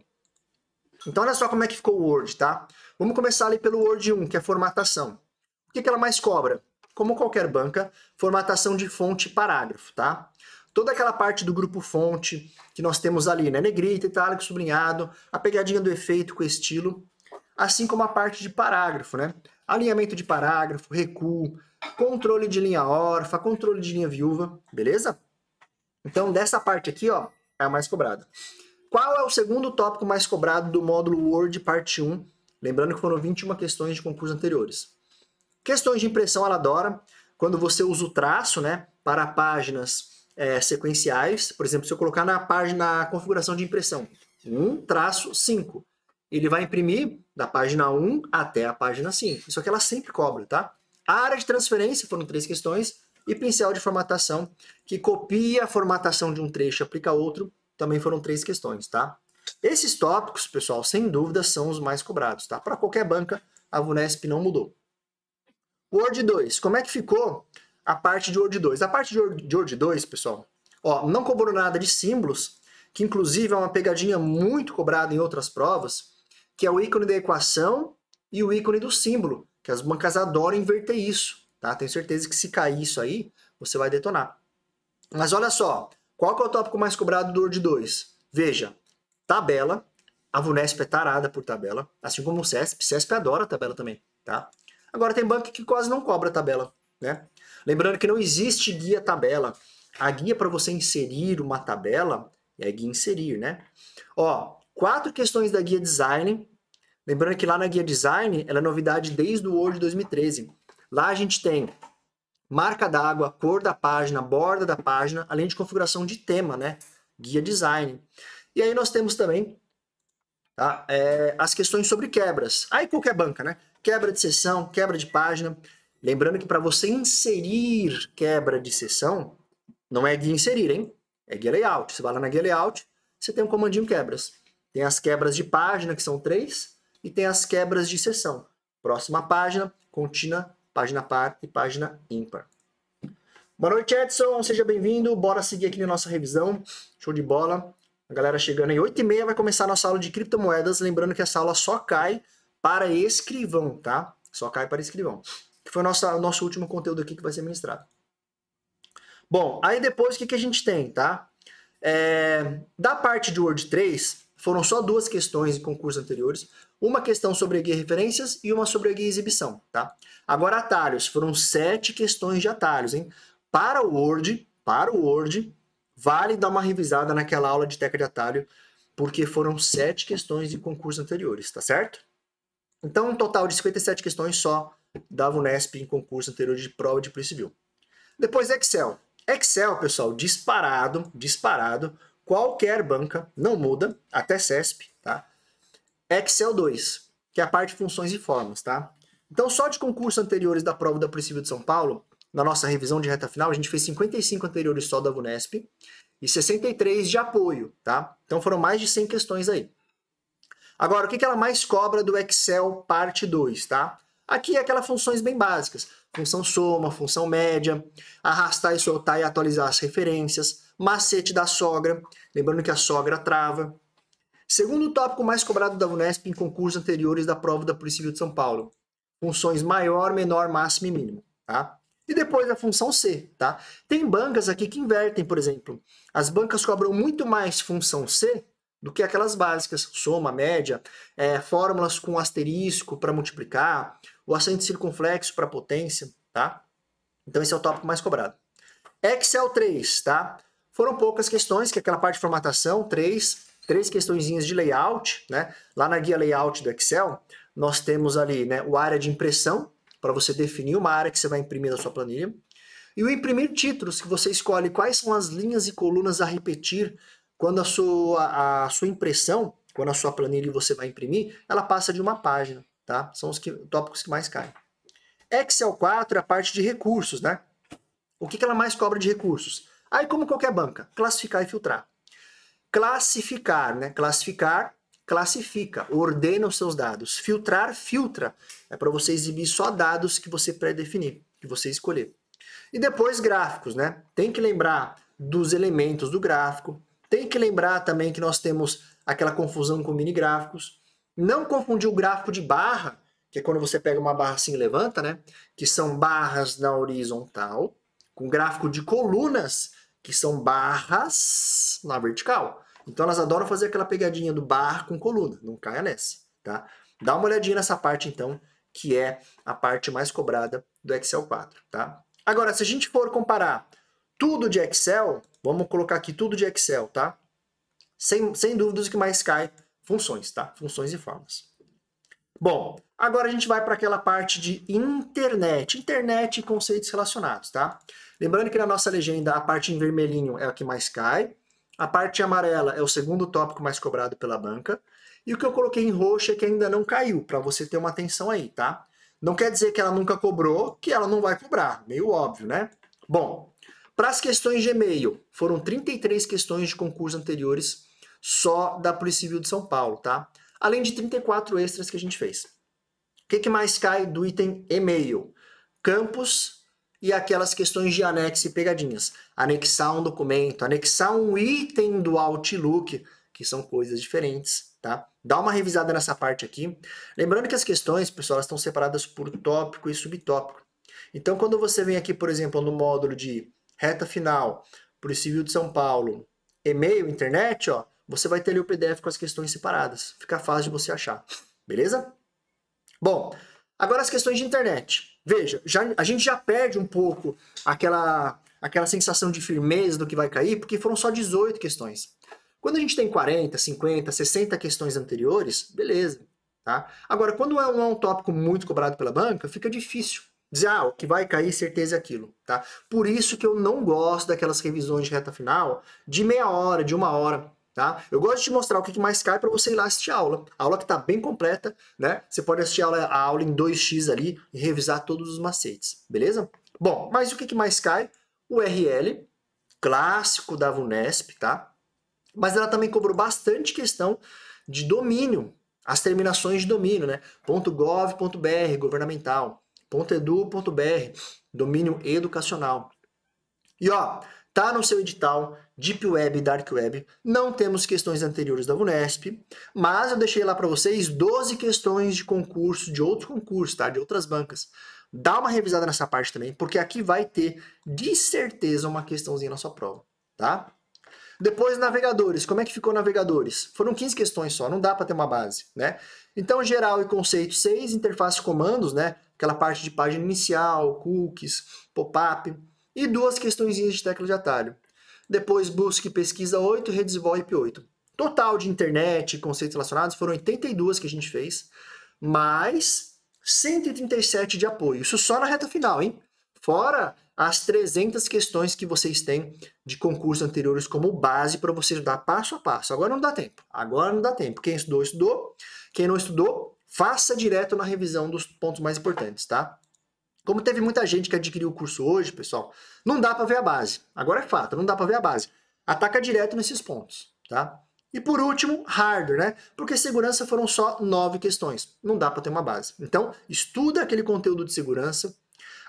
Então, olha só como é que ficou o Word, tá? Vamos começar ali pelo Word 1, que é a formatação. O que, que ela mais cobra? Como qualquer banca, formatação de fonte e parágrafo, tá? Toda aquela parte do grupo fonte que nós temos ali, né? Negrita, itálico, sublinhado, a pegadinha do efeito com estilo, assim como a parte de parágrafo, né? Alinhamento de parágrafo, recuo, controle de linha órfã, controle de linha viúva, beleza? Então, dessa parte aqui, ó, é a mais cobrada. Qual é o segundo tópico mais cobrado do módulo Word parte 1? Lembrando que foram 21 questões de concursos anteriores. Questões de impressão ela adora, quando você usa o traço, né, para páginas é, sequenciais, por exemplo, se eu colocar na página na configuração de impressão, 1 traço 5, ele vai imprimir da página 1 até a página 5. Isso aqui ela sempre cobra, tá? área de transferência foram três questões e pincel de formatação, que copia a formatação de um trecho e aplica outro, também foram três questões, tá? Esses tópicos, pessoal, sem dúvida são os mais cobrados, tá? Para qualquer banca, a VUNESP não mudou. Word 2, como é que ficou a parte de Word 2? A parte de Word 2, pessoal, ó, não cobrou nada de símbolos, que inclusive é uma pegadinha muito cobrada em outras provas, que é o ícone da equação e o ícone do símbolo, que as bancas adoram inverter isso, tá? Tenho certeza que se cair isso aí, você vai detonar. Mas olha só, qual que é o tópico mais cobrado do Word 2? Veja, tabela, a Vunesp é tarada por tabela, assim como o CESP, CESP adora tabela também, tá? Agora tem banco que quase não cobra tabela, né? Lembrando que não existe guia tabela. A guia para você inserir uma tabela é guia inserir, né? Ó, quatro questões da guia design Lembrando que lá na guia design, ela é novidade desde o Word 2013. Lá a gente tem marca d'água, cor da página, borda da página, além de configuração de tema, né? Guia design. E aí nós temos também tá? É, as questões sobre quebras. Aí qualquer banca, né? Quebra de sessão, quebra de página. Lembrando que para você inserir quebra de sessão, não é guia inserir, hein? É guia layout. Você vai lá na guia layout, você tem um comandinho quebras. Tem as quebras de página, que são três, e tem as quebras de sessão. Próxima página, contínua, página par e página ímpar. Boa noite, Edson. Seja bem-vindo. Bora seguir aqui na nossa revisão. Show de bola. A galera chegando aí. 8h30 vai começar a nossa aula de criptomoedas. Lembrando que essa aula só cai para escrivão, tá? Só cai para escrivão. Que foi o nosso, nosso último conteúdo aqui que vai ser ministrado. Bom, aí depois o que, que a gente tem, tá? É, da parte de Word 3, foram só duas questões em concursos anteriores uma questão sobre a guia referências e uma sobre a guia exibição, tá? Agora, atalhos. Foram sete questões de atalhos, hein? Para o Word, para o Word, vale dar uma revisada naquela aula de teca de atalho, porque foram sete questões de concursos anteriores, tá certo? Então, um total de 57 questões só da Vunesp em concurso anterior de prova de Polícia Civil. Depois, Excel. Excel, pessoal, disparado, disparado, qualquer banca, não muda, até CESP, tá? Excel 2, que é a parte de funções e formas, tá? Então, só de concursos anteriores da prova da Princípio de São Paulo, na nossa revisão de reta final, a gente fez 55 anteriores só da VUNESP e 63 de apoio, tá? Então foram mais de 100 questões aí. Agora, o que ela mais cobra do Excel parte 2, tá? Aqui é aquelas funções bem básicas, função soma, função média, arrastar e soltar e atualizar as referências, macete da sogra, lembrando que a sogra trava, Segundo tópico mais cobrado da Unesp em concursos anteriores da prova da Polícia Civil de São Paulo. Funções maior, menor, máximo e mínimo, tá? E depois a função C, tá? Tem bancas aqui que invertem, por exemplo. As bancas cobram muito mais função C do que aquelas básicas, soma, média, é, fórmulas com asterisco para multiplicar, o acento circunflexo para potência, tá? Então esse é o tópico mais cobrado. Excel 3, tá? Foram poucas questões, que é aquela parte de formatação, 3 três questõezinhas de layout, né? Lá na guia layout do Excel, nós temos ali, né, o área de impressão, para você definir uma área que você vai imprimir na sua planilha. E o imprimir títulos, que você escolhe quais são as linhas e colunas a repetir quando a sua, a sua impressão, quando a sua planilha você vai imprimir, ela passa de uma página, tá? São os que, tópicos que mais caem. Excel 4 é a parte de recursos, né? O que, que ela mais cobra de recursos? Aí, como qualquer banca, classificar e filtrar. Classificar, né? Classificar, classifica, ordena os seus dados. Filtrar, filtra. É para você exibir só dados que você pré-definir, que você escolher. E depois gráficos, né? Tem que lembrar dos elementos do gráfico. Tem que lembrar também que nós temos aquela confusão com mini gráficos. Não confundir o gráfico de barra, que é quando você pega uma barra assim e levanta, né? Que são barras na horizontal, com gráfico de colunas, que são barras na vertical. Então elas adoram fazer aquela pegadinha do barra com coluna, não caia nessa, tá? Dá uma olhadinha nessa parte então, que é a parte mais cobrada do Excel 4, tá? Agora, se a gente for comparar tudo de Excel, vamos colocar aqui tudo de Excel, tá? Sem, sem dúvidas o que mais cai, funções, tá? Funções e formas. Bom, agora a gente vai para aquela parte de internet. Internet e conceitos relacionados, tá? Lembrando que na nossa legenda a parte em vermelhinho é a que mais cai, a parte amarela é o segundo tópico mais cobrado pela banca, e o que eu coloquei em roxo é que ainda não caiu, para você ter uma atenção aí, tá? Não quer dizer que ela nunca cobrou, que ela não vai cobrar, meio óbvio, né? Bom, para as questões de e-mail, foram 33 questões de concursos anteriores só da Polícia Civil de São Paulo, tá? além de 34 extras que a gente fez. O que, que mais cai do item e-mail? Campos e aquelas questões de anexo e pegadinhas. Anexar um documento, anexar um item do Outlook, que são coisas diferentes, tá? Dá uma revisada nessa parte aqui. Lembrando que as questões, pessoal, elas estão separadas por tópico e subtópico. Então, quando você vem aqui, por exemplo, no módulo de reta final para o Civil de São Paulo, e-mail, internet, ó, você vai ter ali o PDF com as questões separadas. Fica fácil de você achar, beleza? Bom, agora as questões de internet. Veja, já, a gente já perde um pouco aquela, aquela sensação de firmeza do que vai cair, porque foram só 18 questões. Quando a gente tem 40, 50, 60 questões anteriores, beleza. Tá? Agora, quando é um, é um tópico muito cobrado pela banca, fica difícil dizer, ah, o que vai cair, certeza é aquilo, tá? Por isso que eu não gosto daquelas revisões de reta final de meia hora, de uma hora. Tá? Eu gosto de te mostrar o que mais cai para você ir lá assistir a aula. A aula que está bem completa, né? Você pode assistir a aula, a aula em 2x ali e revisar todos os macetes, beleza? Bom, mas o que mais cai? O RL, clássico da VUNESP, tá? Mas ela também cobrou bastante questão de domínio, as terminações de domínio, né? .gov.br, governamental, .edu.br, domínio educacional. E ó, tá no seu edital, Deep Web e Dark Web. Não temos questões anteriores da Vunesp, mas eu deixei lá para vocês 12 questões de concurso, de outros concursos, tá? De outras bancas. Dá uma revisada nessa parte também, porque aqui vai ter, de certeza, uma questãozinha na sua prova, tá? Depois, navegadores. Como é que ficou navegadores? Foram 15 questões só, não dá para ter uma base, né? Então, geral e conceito 6, interface comandos, né? Aquela parte de página inicial, cookies, pop-up. E duas questõezinhas de tecla de atalho. Depois busca e pesquisa 8, redes VoIP 8. Total de internet, conceitos relacionados, foram 82 que a gente fez, mais 137 de apoio. Isso só na reta final, hein? Fora as 300 questões que vocês têm de concursos anteriores como base para você estudar passo a passo. Agora não dá tempo. Agora não dá tempo. Quem estudou, estudou. Quem não estudou, faça direto na revisão dos pontos mais importantes, tá? Como teve muita gente que adquiriu o curso hoje, pessoal, não dá para ver a base. Agora é fato, não dá para ver a base. Ataca direto nesses pontos, tá? E por último, hardware, né? Porque segurança foram só nove questões. Não dá para ter uma base. Então, estuda aquele conteúdo de segurança.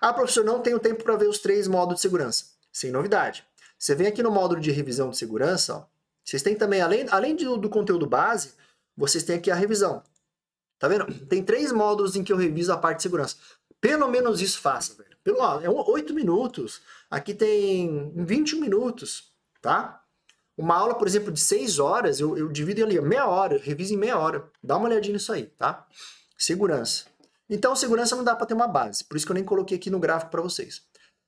Ah, professor, não tenho tempo para ver os três modos de segurança. Sem novidade. Você vem aqui no módulo de revisão de segurança, ó. Vocês têm também, além, além do, do conteúdo base, vocês têm aqui a revisão. Tá vendo? Tem três módulos em que eu reviso a parte de segurança. Pelo menos isso faça, velho. Pelo, ó, é oito minutos. Aqui tem 21 minutos, tá? Uma aula, por exemplo, de seis horas, eu, eu divido ali, meia hora, revise em meia hora. Dá uma olhadinha nisso aí, tá? Segurança. Então, segurança não dá para ter uma base. Por isso que eu nem coloquei aqui no gráfico para vocês.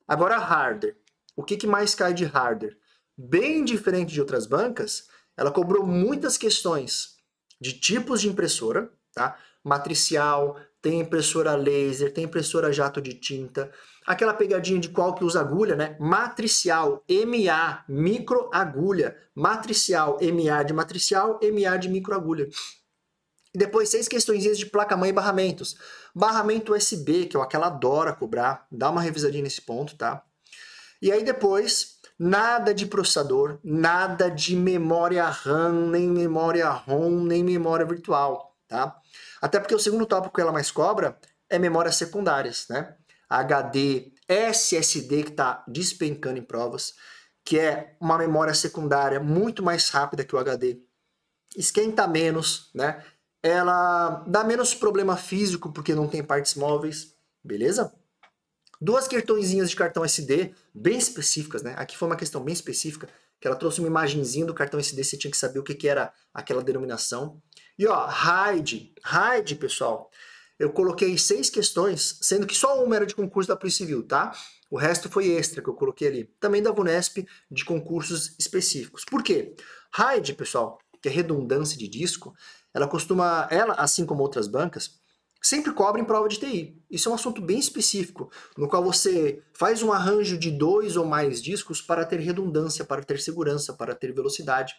Agora, harder. O que, que mais cai de harder? Bem diferente de outras bancas, ela cobrou muitas questões de tipos de impressora, tá? matricial, tem impressora laser, tem impressora jato de tinta. Aquela pegadinha de qual que usa agulha, né? Matricial, MA, micro agulha. Matricial, MA de matricial, MA de micro agulha. E depois seis questões de placa-mãe e barramentos. Barramento USB, que é o que ela adora cobrar. Dá uma revisadinha nesse ponto, tá? E aí depois, nada de processador, nada de memória RAM, nem memória ROM, nem memória virtual, tá? Até porque o segundo tópico que ela mais cobra é memórias secundárias, né? HD, SSD que está despencando em provas, que é uma memória secundária muito mais rápida que o HD. Esquenta menos, né? Ela dá menos problema físico porque não tem partes móveis, beleza? Duas cartõezinhas de cartão SD, bem específicas, né? Aqui foi uma questão bem específica, que ela trouxe uma imagenzinha do cartão SD, você tinha que saber o que, que era aquela denominação. E ó, Raid, Raid, pessoal, eu coloquei seis questões, sendo que só uma era de concurso da Polícia Civil, tá? O resto foi extra que eu coloquei ali. Também da VUNESP, de concursos específicos. Por quê? RAID, pessoal, que é redundância de disco, ela costuma, ela, assim como outras bancas, sempre cobrem prova de TI. Isso é um assunto bem específico, no qual você faz um arranjo de dois ou mais discos para ter redundância, para ter segurança, para ter velocidade.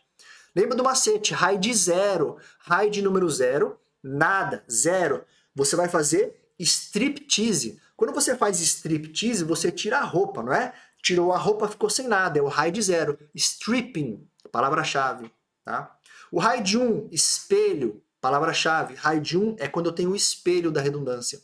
Lembra do macete, raio de zero, raio de número zero, nada, zero. Você vai fazer striptease. Quando você faz striptease, você tira a roupa, não é? Tirou a roupa, ficou sem nada, é o raio de zero. Stripping, palavra-chave, tá? O raio de um, espelho, palavra-chave. Raio de um é quando eu tenho o espelho da redundância.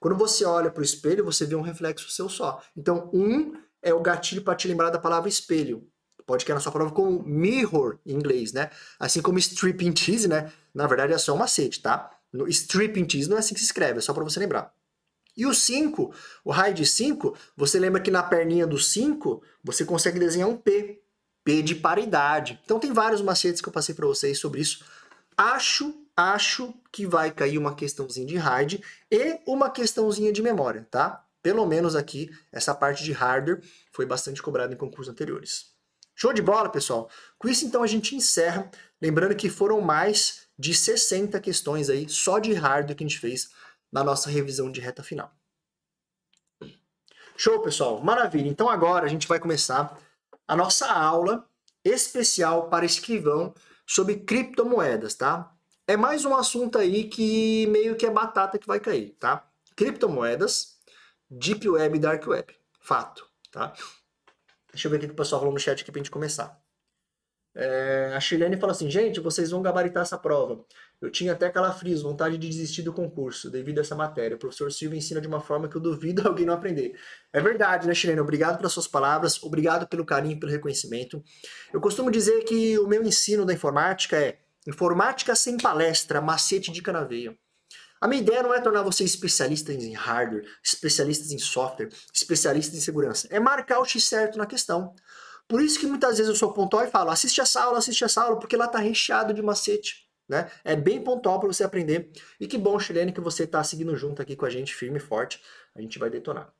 Quando você olha para o espelho, você vê um reflexo seu só. Então, um é o gatilho para te lembrar da palavra espelho pode cair na sua prova como mirror em inglês, né? Assim como stripping cheese, né? Na verdade é só um macete, tá? No stripping cheese não é assim que se escreve, é só para você lembrar. E o 5, o raio de 5, você lembra que na perninha do 5 você consegue desenhar um P, P de paridade. Então tem vários macetes que eu passei para vocês sobre isso. Acho, acho que vai cair uma questãozinha de hard e uma questãozinha de memória, tá? Pelo menos aqui, essa parte de hardware foi bastante cobrada em concursos anteriores. Show de bola, pessoal. Com isso, então, a gente encerra. Lembrando que foram mais de 60 questões aí, só de hardware que a gente fez na nossa revisão de reta final. Show, pessoal. Maravilha. Então, agora a gente vai começar a nossa aula especial para escrivão sobre criptomoedas, tá? É mais um assunto aí que meio que é batata que vai cair, tá? Criptomoedas, Deep Web e Dark Web. Fato, tá? Deixa eu ver o que o pessoal falou no chat aqui pra gente começar. É, a Chilene fala assim, gente, vocês vão gabaritar essa prova. Eu tinha até calafrios, vontade de desistir do concurso devido a essa matéria. O professor Silva ensina de uma forma que eu duvido [LAUGHS] alguém não aprender. É verdade, né, Chilene? Obrigado pelas suas palavras, obrigado pelo carinho, pelo reconhecimento. Eu costumo dizer que o meu ensino da informática é informática sem palestra, macete de canaveia. A minha ideia não é tornar vocês especialistas em hardware, especialistas em software, especialistas em segurança. É marcar o X certo na questão. Por isso que muitas vezes eu sou pontual e falo, assiste essa aula, assiste essa aula, porque lá tá recheado de macete. Né? É bem pontual para você aprender. E que bom, Chilene, que você está seguindo junto aqui com a gente, firme e forte. A gente vai detonar.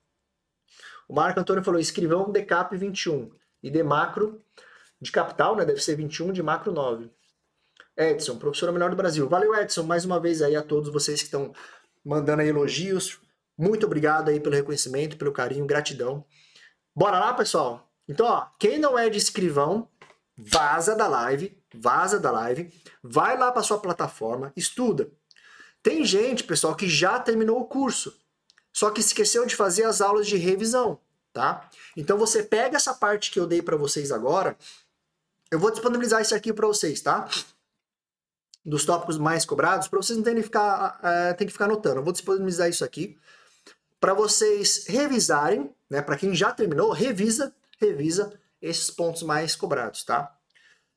O Marco Antônio falou: escrivão DECAP 21 e de macro de capital, né? Deve ser 21 de macro 9. Edson, professora melhor do Brasil. Valeu, Edson, mais uma vez aí a todos vocês que estão mandando aí elogios. Muito obrigado aí pelo reconhecimento, pelo carinho, gratidão. Bora lá, pessoal? Então, ó, quem não é de escrivão, vaza da live, vaza da live, vai lá para sua plataforma, estuda. Tem gente, pessoal, que já terminou o curso, só que esqueceu de fazer as aulas de revisão, tá? Então você pega essa parte que eu dei para vocês agora, eu vou disponibilizar esse aqui para vocês, tá? dos tópicos mais cobrados, para vocês não terem que ficar, é, tem que ficar anotando. Eu vou disponibilizar isso aqui para vocês revisarem, né? Para quem já terminou, revisa, revisa esses pontos mais cobrados, tá?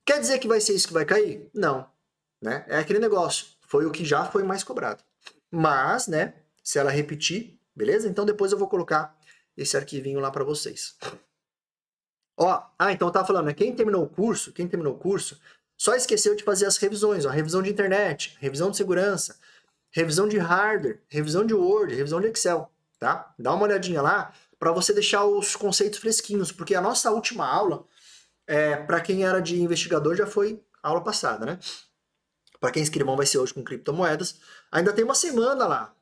Quer dizer que vai ser isso que vai cair? Não, né? É aquele negócio. Foi o que já foi mais cobrado. Mas, né? Se ela repetir, beleza? Então depois eu vou colocar esse arquivinho lá para vocês. Ó, ah, então tá falando, né? Quem terminou o curso, quem terminou o curso, só esqueceu de fazer as revisões, a revisão de internet, revisão de segurança, revisão de hardware, revisão de Word, revisão de Excel, tá? Dá uma olhadinha lá para você deixar os conceitos fresquinhos, porque a nossa última aula, é, para quem era de investigador, já foi aula passada, né? Para quem é vai ser hoje com criptomoedas, ainda tem uma semana lá.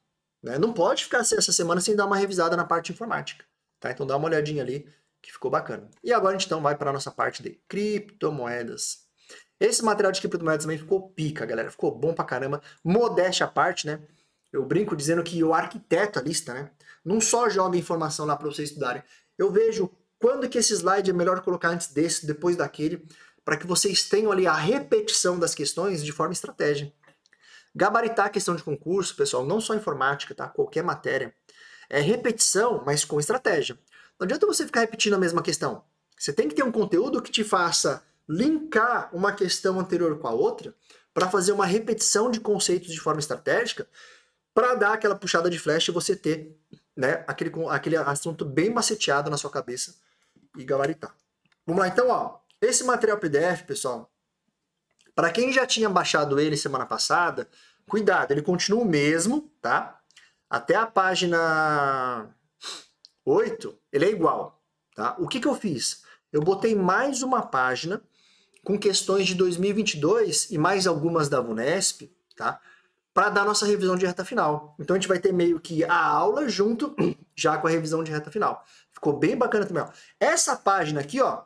Né? Não pode ficar assim essa semana sem dar uma revisada na parte informática. Tá? Então dá uma olhadinha ali que ficou bacana. E agora a gente então vai para a nossa parte de criptomoedas. Esse material de criptomoedas também ficou pica, galera. Ficou bom pra caramba. Modéstia à parte, né? Eu brinco dizendo que eu arquiteto a lista, né? Não só joga informação lá para vocês estudarem. Eu vejo quando que esse slide é melhor colocar antes desse, depois daquele, para que vocês tenham ali a repetição das questões de forma estratégica. Gabaritar a questão de concurso, pessoal, não só informática, tá? Qualquer matéria. É repetição, mas com estratégia. Não adianta você ficar repetindo a mesma questão. Você tem que ter um conteúdo que te faça linkar uma questão anterior com a outra para fazer uma repetição de conceitos de forma estratégica para dar aquela puxada de flecha e você ter né, aquele, aquele assunto bem maceteado na sua cabeça e gabaritar. Vamos lá, então, ó. Esse material PDF, pessoal, para quem já tinha baixado ele semana passada, cuidado, ele continua o mesmo, tá? Até a página 8, ele é igual, tá? O que, que eu fiz? Eu botei mais uma página com questões de 2022 e mais algumas da VUNESP, tá? Para dar nossa revisão de reta final. Então a gente vai ter meio que a aula junto [CLEARS THROAT] já com a revisão de reta final. Ficou bem bacana também, ó. Essa página aqui, ó,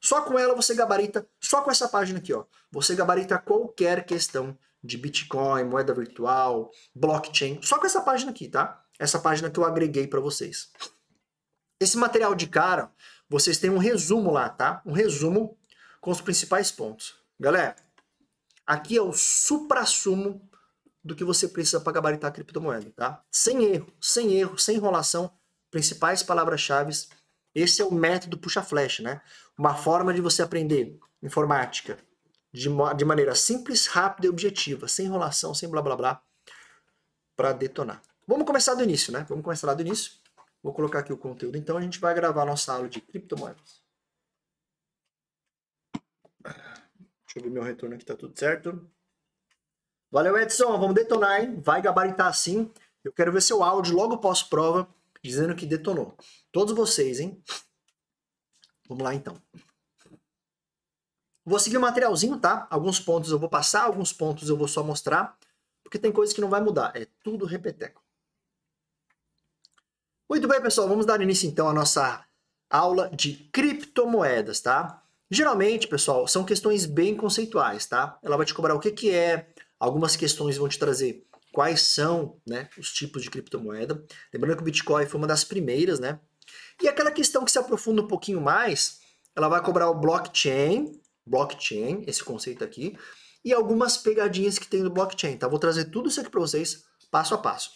só com ela você gabarita, só com essa página aqui, ó, você gabarita qualquer questão de Bitcoin, moeda virtual, blockchain, só com essa página aqui, tá? Essa página que eu agreguei para vocês. Esse material de cara, vocês têm um resumo lá, tá? Um resumo com os principais pontos. Galera, aqui é o supra-sumo do que você precisa para gabaritar a criptomoeda, tá? Sem erro, sem erro, sem enrolação, principais palavras-chave. Esse é o método puxa-flecha, né? Uma forma de você aprender informática de, de maneira simples, rápida e objetiva, sem enrolação, sem blá blá blá, para detonar. Vamos começar do início, né? Vamos começar lá do início. Vou colocar aqui o conteúdo. Então a gente vai gravar nossa aula de criptomoedas. Deixa eu ver meu retorno aqui, tá tudo certo. Valeu, Edson. Vamos detonar, hein? Vai gabaritar assim. Eu quero ver seu áudio logo pós-prova, dizendo que detonou. Todos vocês, hein? Vamos lá, então. Vou seguir o materialzinho, tá? Alguns pontos eu vou passar, alguns pontos eu vou só mostrar, porque tem coisas que não vai mudar. É tudo repeteco. Muito bem, pessoal. Vamos dar início, então, à nossa aula de criptomoedas, tá? Geralmente, pessoal, são questões bem conceituais, tá? Ela vai te cobrar o que, que é, algumas questões vão te trazer quais são né, os tipos de criptomoeda. Lembrando que o Bitcoin foi uma das primeiras, né? E aquela questão que se aprofunda um pouquinho mais, ela vai cobrar o blockchain, blockchain, esse conceito aqui, e algumas pegadinhas que tem no blockchain, tá? Vou trazer tudo isso aqui para vocês, passo a passo.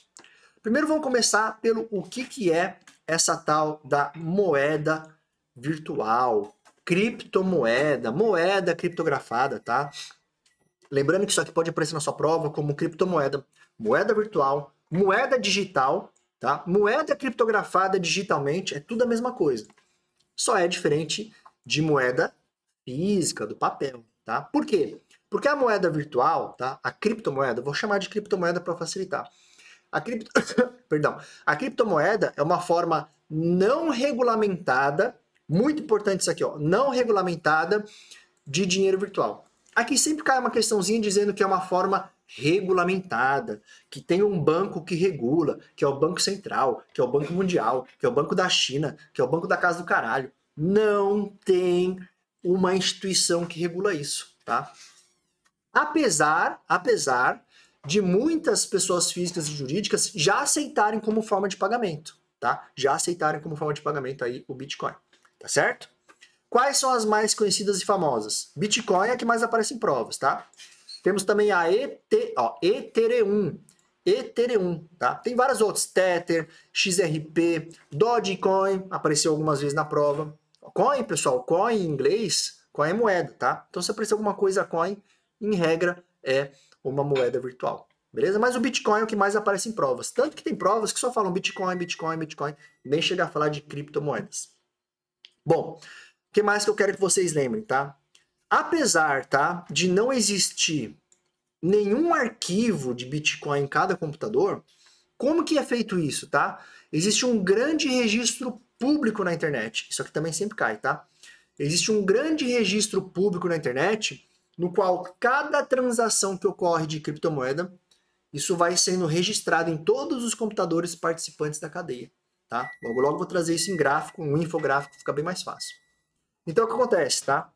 Primeiro vamos começar pelo o que, que é essa tal da moeda virtual, criptomoeda, moeda criptografada, tá? Lembrando que isso aqui pode aparecer na sua prova como criptomoeda, moeda virtual, moeda digital, tá? Moeda criptografada digitalmente é tudo a mesma coisa. Só é diferente de moeda física, do papel, tá? Por quê? Porque a moeda virtual, tá? A criptomoeda, vou chamar de criptomoeda para facilitar. A cripto... [COUGHS] Perdão. A criptomoeda é uma forma não regulamentada muito importante isso aqui, ó. Não regulamentada de dinheiro virtual. Aqui sempre cai uma questãozinha dizendo que é uma forma regulamentada, que tem um banco que regula, que é o Banco Central, que é o Banco Mundial, que é o Banco da China, que é o Banco da Casa do Caralho. Não tem uma instituição que regula isso, tá? Apesar, apesar de muitas pessoas físicas e jurídicas já aceitarem como forma de pagamento, tá? Já aceitarem como forma de pagamento aí o Bitcoin tá certo? Quais são as mais conhecidas e famosas? Bitcoin é a que mais aparece em provas, tá? Temos também a ET, ó, Ethereum. Ethereum, tá? Tem várias outras, Tether, XRP, Dogecoin, apareceu algumas vezes na prova. Coin, pessoal, coin em inglês, coin é moeda, tá? Então se aparecer alguma coisa coin, em regra é uma moeda virtual. Beleza? Mas o Bitcoin é o que mais aparece em provas. Tanto que tem provas que só falam Bitcoin, Bitcoin, Bitcoin, nem chega a falar de criptomoedas. Bom, o que mais que eu quero que vocês lembrem, tá? Apesar, tá, de não existir nenhum arquivo de Bitcoin em cada computador, como que é feito isso, tá? Existe um grande registro público na internet. Isso aqui também sempre cai, tá? Existe um grande registro público na internet no qual cada transação que ocorre de criptomoeda, isso vai sendo registrado em todos os computadores participantes da cadeia. Tá? Logo, logo vou trazer isso em gráfico, um infográfico, fica bem mais fácil. Então, o que acontece, tá?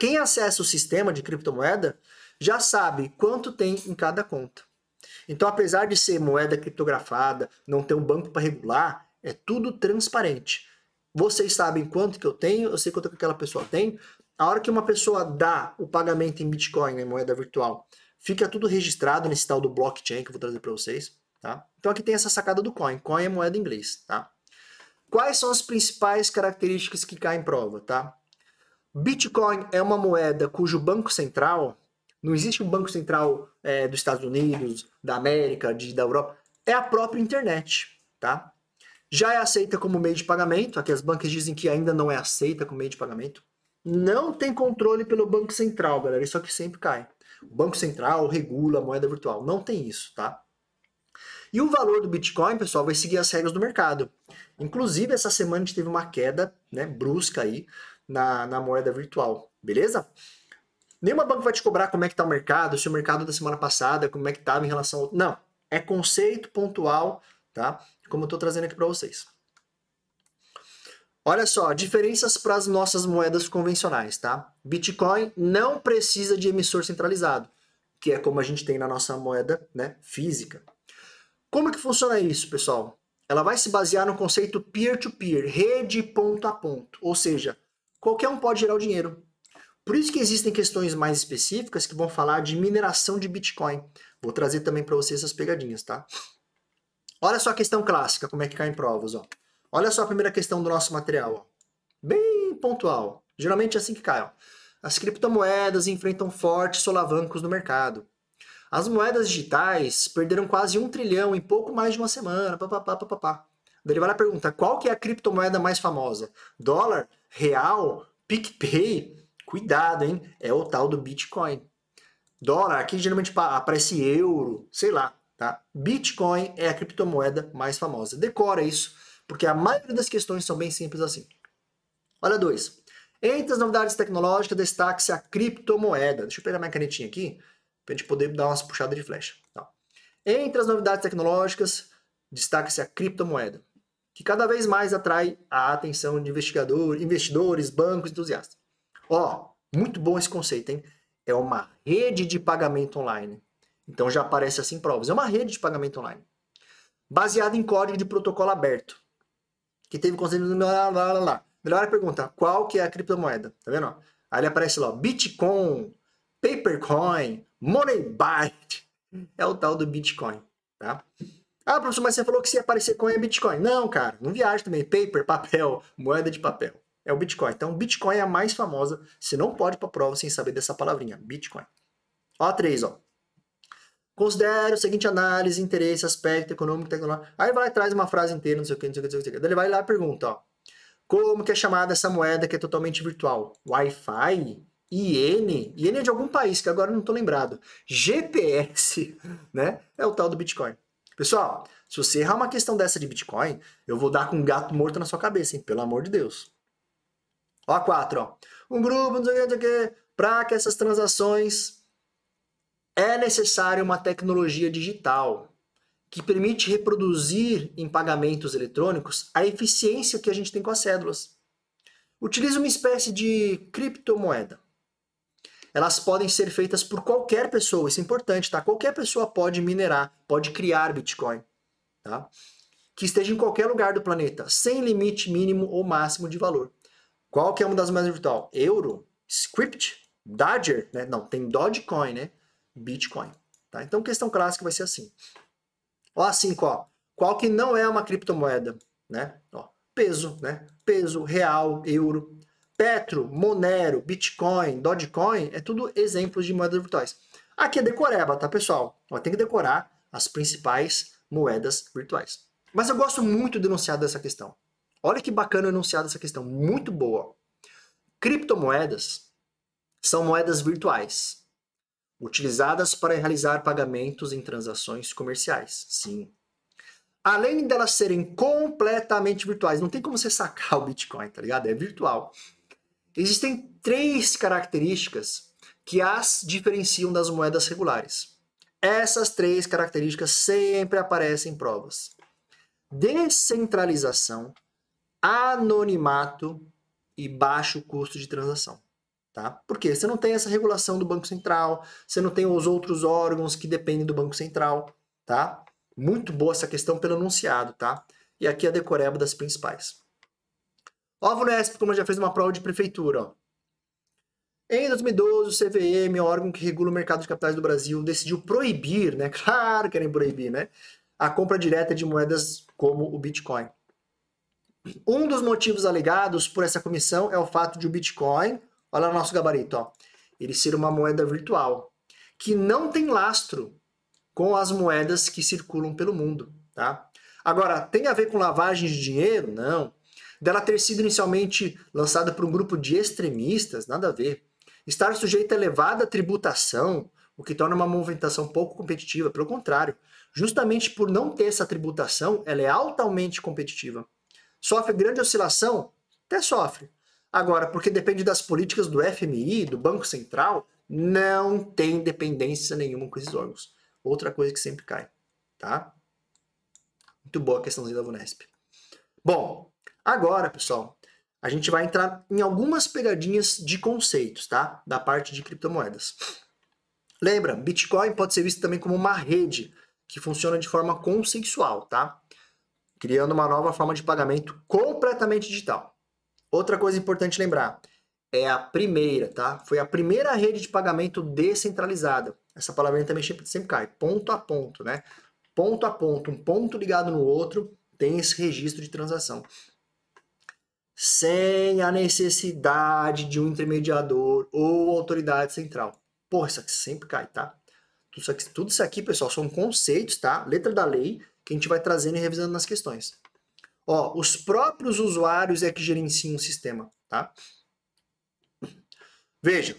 Quem acessa o sistema de criptomoeda já sabe quanto tem em cada conta. Então, apesar de ser moeda criptografada, não ter um banco para regular, é tudo transparente. Vocês sabem quanto que eu tenho, eu sei quanto que aquela pessoa tem. A hora que uma pessoa dá o pagamento em Bitcoin, em né, moeda virtual, fica tudo registrado nesse tal do blockchain que eu vou trazer para vocês. Tá? Então aqui tem essa sacada do coin. Coin é moeda em inglês. Tá? Quais são as principais características que caem em prova? Tá? Bitcoin é uma moeda cujo banco central, não existe um banco central é, dos Estados Unidos, da América, de, da Europa, é a própria internet. Tá? Já é aceita como meio de pagamento, aqui as bancas dizem que ainda não é aceita como meio de pagamento. Não tem controle pelo Banco Central, galera, isso aqui sempre cai. O Banco Central regula a moeda virtual, não tem isso, tá? E o valor do Bitcoin, pessoal, vai seguir as regras do mercado. Inclusive, essa semana a gente teve uma queda né, brusca aí na, na moeda virtual, beleza? Nenhuma banca vai te cobrar como é que está o mercado, se o mercado da semana passada, como é que estava em relação ao... Não, é conceito pontual, tá? Como eu estou trazendo aqui para vocês. Olha só, diferenças para as nossas moedas convencionais, tá? Bitcoin não precisa de emissor centralizado, que é como a gente tem na nossa moeda né, física, como que funciona isso, pessoal? Ela vai se basear no conceito peer-to-peer, -peer, rede ponto a ponto. Ou seja, qualquer um pode gerar o dinheiro. Por isso que existem questões mais específicas que vão falar de mineração de Bitcoin. Vou trazer também para vocês essas pegadinhas, tá? Olha só a questão clássica, como é que cai em provas, ó. Olha só a primeira questão do nosso material, ó. Bem pontual. Geralmente é assim que cai, ó. As criptomoedas enfrentam fortes solavancos no mercado. As moedas digitais perderam quase um trilhão em pouco mais de uma semana. Papapá, papapá. Daí vai lá pergunta: qual que é a criptomoeda mais famosa? Dólar? Real? PicPay? Cuidado, hein? É o tal do Bitcoin. Dólar, aqui geralmente aparece euro, sei lá, tá? Bitcoin é a criptomoeda mais famosa. Decora isso, porque a maioria das questões são bem simples assim. Olha dois. Entre as novidades tecnológicas, destaque-se a criptomoeda. Deixa eu pegar minha canetinha aqui para a gente poder dar umas puxadas de flecha. Tá? Entre as novidades tecnológicas, destaca-se a criptomoeda, que cada vez mais atrai a atenção de investigadores, investidores, bancos, entusiastas. Ó, muito bom esse conceito, hein? É uma rede de pagamento online. Então já aparece assim provas. É uma rede de pagamento online. Baseada em código de protocolo aberto. Que teve o Lá, lá, lá, lá. Melhor é perguntar qual que é a criptomoeda. Tá vendo? Ó? Aí aparece lá, Bitcoin, Papercoin, Money Byte é o tal do Bitcoin, tá? Ah, professor, mas você falou que se aparecer coin é Bitcoin. Não, cara, não viaja também. Paper, papel, moeda de papel. É o Bitcoin. Então, Bitcoin é a mais famosa. Você não pode ir pra prova sem saber dessa palavrinha, Bitcoin. Ó, três, ó. Considere o seguinte análise, interesse, aspecto econômico, tecnológico. Aí vai lá e traz uma frase inteira, não sei o que, não sei o que, não sei o que. Daí ele vai lá e pergunta, ó. Como que é chamada essa moeda que é totalmente virtual? Wi-Fi? IN, IN é de algum país que agora não estou lembrado. GPS, né? É o tal do Bitcoin. Pessoal, se você errar uma questão dessa de Bitcoin, eu vou dar com um gato morto na sua cabeça, hein? Pelo amor de Deus. Ó, a 4, ó. Um grupo, não sei o que, não sei o que. Para que essas transações é necessária uma tecnologia digital que permite reproduzir em pagamentos eletrônicos a eficiência que a gente tem com as cédulas. Utiliza uma espécie de criptomoeda elas podem ser feitas por qualquer pessoa, isso é importante, tá? Qualquer pessoa pode minerar, pode criar Bitcoin, tá? Que esteja em qualquer lugar do planeta, sem limite mínimo ou máximo de valor. Qual que é uma das mais virtual? Euro, Script, Dodger, né? Não, tem Dogecoin, né? Bitcoin, tá? Então, questão clássica vai ser assim. Ó, assim, ó. Qual que não é uma criptomoeda, né? Ó, peso, né? Peso, real, euro, Petro, Monero, Bitcoin, Dogecoin, é tudo exemplos de moedas virtuais. Aqui é decoreba, tá, pessoal? tem que decorar as principais moedas virtuais. Mas eu gosto muito do enunciado dessa questão. Olha que bacana o enunciado dessa questão, muito boa. Criptomoedas são moedas virtuais, utilizadas para realizar pagamentos em transações comerciais. Sim. Além delas serem completamente virtuais, não tem como você sacar [LAUGHS] o Bitcoin, tá ligado? É virtual. Existem três características que as diferenciam das moedas regulares. Essas três características sempre aparecem em provas: descentralização, anonimato e baixo custo de transação. Tá? Porque você não tem essa regulação do Banco Central, você não tem os outros órgãos que dependem do Banco Central. Tá? Muito boa essa questão pelo enunciado. Tá? E aqui a decoreba das principais. Ó, Álvaro Esp, como já fez uma prova de prefeitura. Ó. Em 2012, o CVM, órgão que regula o mercado de capitais do Brasil, decidiu proibir, né? [LAUGHS] Claro que querem proibir, né? A compra direta de moedas como o Bitcoin. Um dos motivos alegados por essa comissão é o fato de o Bitcoin, olha o nosso gabarito, ó, ele ser uma moeda virtual, que não tem lastro com as moedas que circulam pelo mundo, tá? Agora, tem a ver com lavagem de dinheiro? Não dela ter sido inicialmente lançada por um grupo de extremistas, nada a ver, estar sujeita a elevada tributação, o que torna uma movimentação pouco competitiva. Pelo contrário, justamente por não ter essa tributação, ela é altamente competitiva. Sofre grande oscilação? Até sofre. Agora, porque depende das políticas do FMI, do Banco Central, não tem dependência nenhuma com esses órgãos. Outra coisa que sempre cai, tá? Muito boa a questãozinha da Vunesp. Bom, Agora, pessoal, a gente vai entrar em algumas pegadinhas de conceitos, tá? Da parte de criptomoedas. Lembra, Bitcoin pode ser visto também como uma rede que funciona de forma consensual, tá? Criando uma nova forma de pagamento completamente digital. Outra coisa importante lembrar, é a primeira, tá? Foi a primeira rede de pagamento descentralizada. Essa palavra também sempre cai, ponto a ponto, né? Ponto a ponto, um ponto ligado no outro, tem esse registro de transação sem a necessidade de um intermediador ou autoridade central. Porra, isso aqui sempre cai, tá? Tudo isso aqui, tudo isso aqui pessoal, são conceitos, tá? Letra da lei que a gente vai trazendo e revisando nas questões. Ó, os próprios usuários é que gerenciam o sistema, tá? Veja,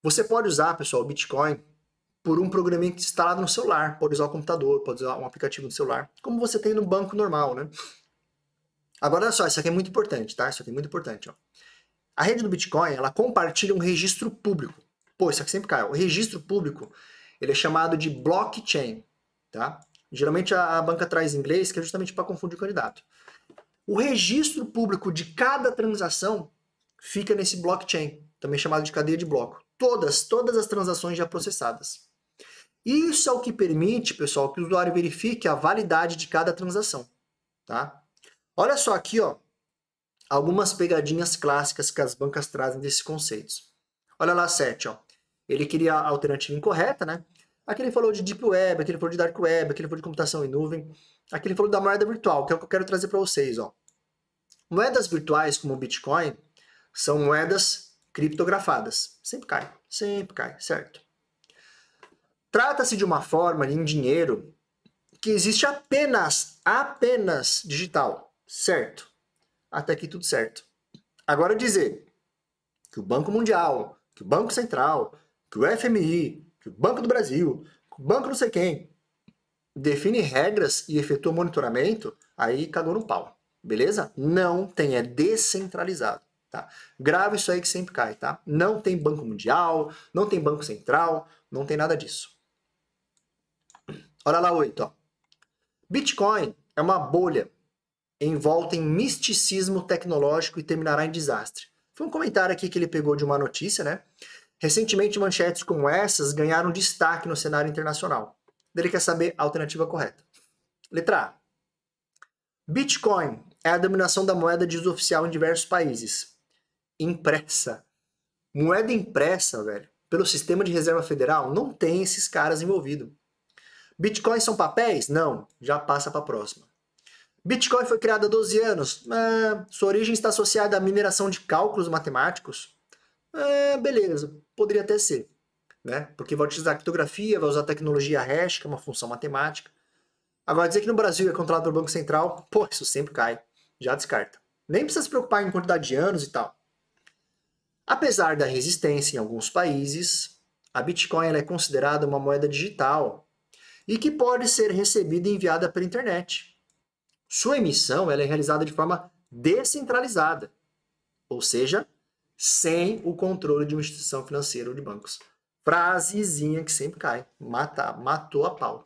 você pode usar, pessoal, o Bitcoin por um programinha instalado no celular, pode usar o computador, pode usar um aplicativo do celular, como você tem no banco normal, né? Agora, olha só, isso aqui é muito importante, tá? Isso aqui é muito importante, ó. A rede do Bitcoin, ela compartilha um registro público. Pô, isso aqui sempre cai. O registro público, ele é chamado de blockchain, tá? Geralmente a, a banca traz em inglês, que é justamente para confundir o candidato. O registro público de cada transação fica nesse blockchain, também chamado de cadeia de bloco. Todas, todas as transações já processadas. Isso é o que permite, pessoal, que o usuário verifique a validade de cada transação, tá? Olha só aqui, ó, algumas pegadinhas clássicas que as bancas trazem desses conceitos. Olha lá 7, ó. Ele queria a alternativa incorreta, né? Aqui ele falou de Deep Web, aqui ele falou de Dark Web, aqui ele falou de computação em nuvem, aqui ele falou da moeda virtual, que é o que eu quero trazer para vocês, ó. Moedas virtuais como o Bitcoin são moedas criptografadas. Sempre cai, sempre cai, certo? Trata-se de uma forma em dinheiro que existe apenas, apenas digital. Certo. Até aqui tudo certo. Agora dizer que o Banco Mundial, que o Banco Central, que o FMI, que o Banco do Brasil, que o Banco não sei quem, define regras e efetua monitoramento, aí cagou no pau. Beleza? Não tem, é descentralizado. Tá? Grava isso aí que sempre cai, tá? Não tem Banco Mundial, não tem Banco Central, não tem nada disso. Olha lá, 8, ó. Bitcoin é uma bolha envolta em misticismo tecnológico e terminará em desastre. Foi um comentário aqui que ele pegou de uma notícia, né? Recentemente, manchetes como essas ganharam destaque no cenário internacional. Ele quer saber a alternativa correta. Letra A. Bitcoin é a denominação da moeda de uso oficial em diversos países. Impressa. Moeda impressa, velho, pelo sistema de reserva federal, não tem esses caras envolvidos. Bitcoins são papéis? Não. Já passa para a próxima. Bitcoin foi criado há 12 anos. Ah, sua origem está associada à mineração de cálculos matemáticos. Ah, beleza, poderia até ser. Né? Porque vai utilizar criptografia, vai usar tecnologia hash, que é uma função matemática. Agora, dizer que no Brasil é controlado pelo Banco Central, pô, isso sempre cai. Já descarta. Nem precisa se preocupar em quantidade de anos e tal. Apesar da resistência em alguns países, a Bitcoin é considerada uma moeda digital e que pode ser recebida e enviada pela internet. Sua emissão ela é realizada de forma descentralizada, ou seja, sem o controle de uma instituição financeira ou de bancos. Frasezinha que sempre cai. Mata, matou a pau.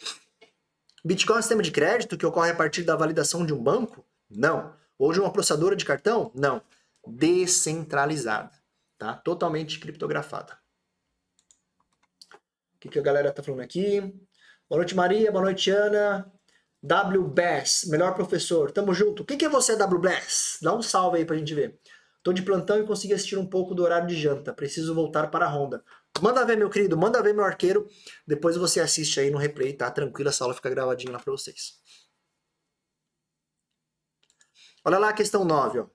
Bitcoin é um sistema de crédito que ocorre a partir da validação de um banco? Não. Ou de uma processadora de cartão? Não. Descentralizada. Tá? Totalmente criptografada. O que, que a galera tá falando aqui? Boa noite, Maria. Boa noite, Ana. W melhor professor. Tamo junto. O que é você, W Dá um salve aí pra gente ver. Tô de plantão e consegui assistir um pouco do horário de janta. Preciso voltar para a ronda. Manda ver, meu querido, manda ver, meu arqueiro. Depois você assiste aí no replay, tá? Tranquilo, essa aula fica gravadinha lá pra vocês. Olha lá a questão 9, ó.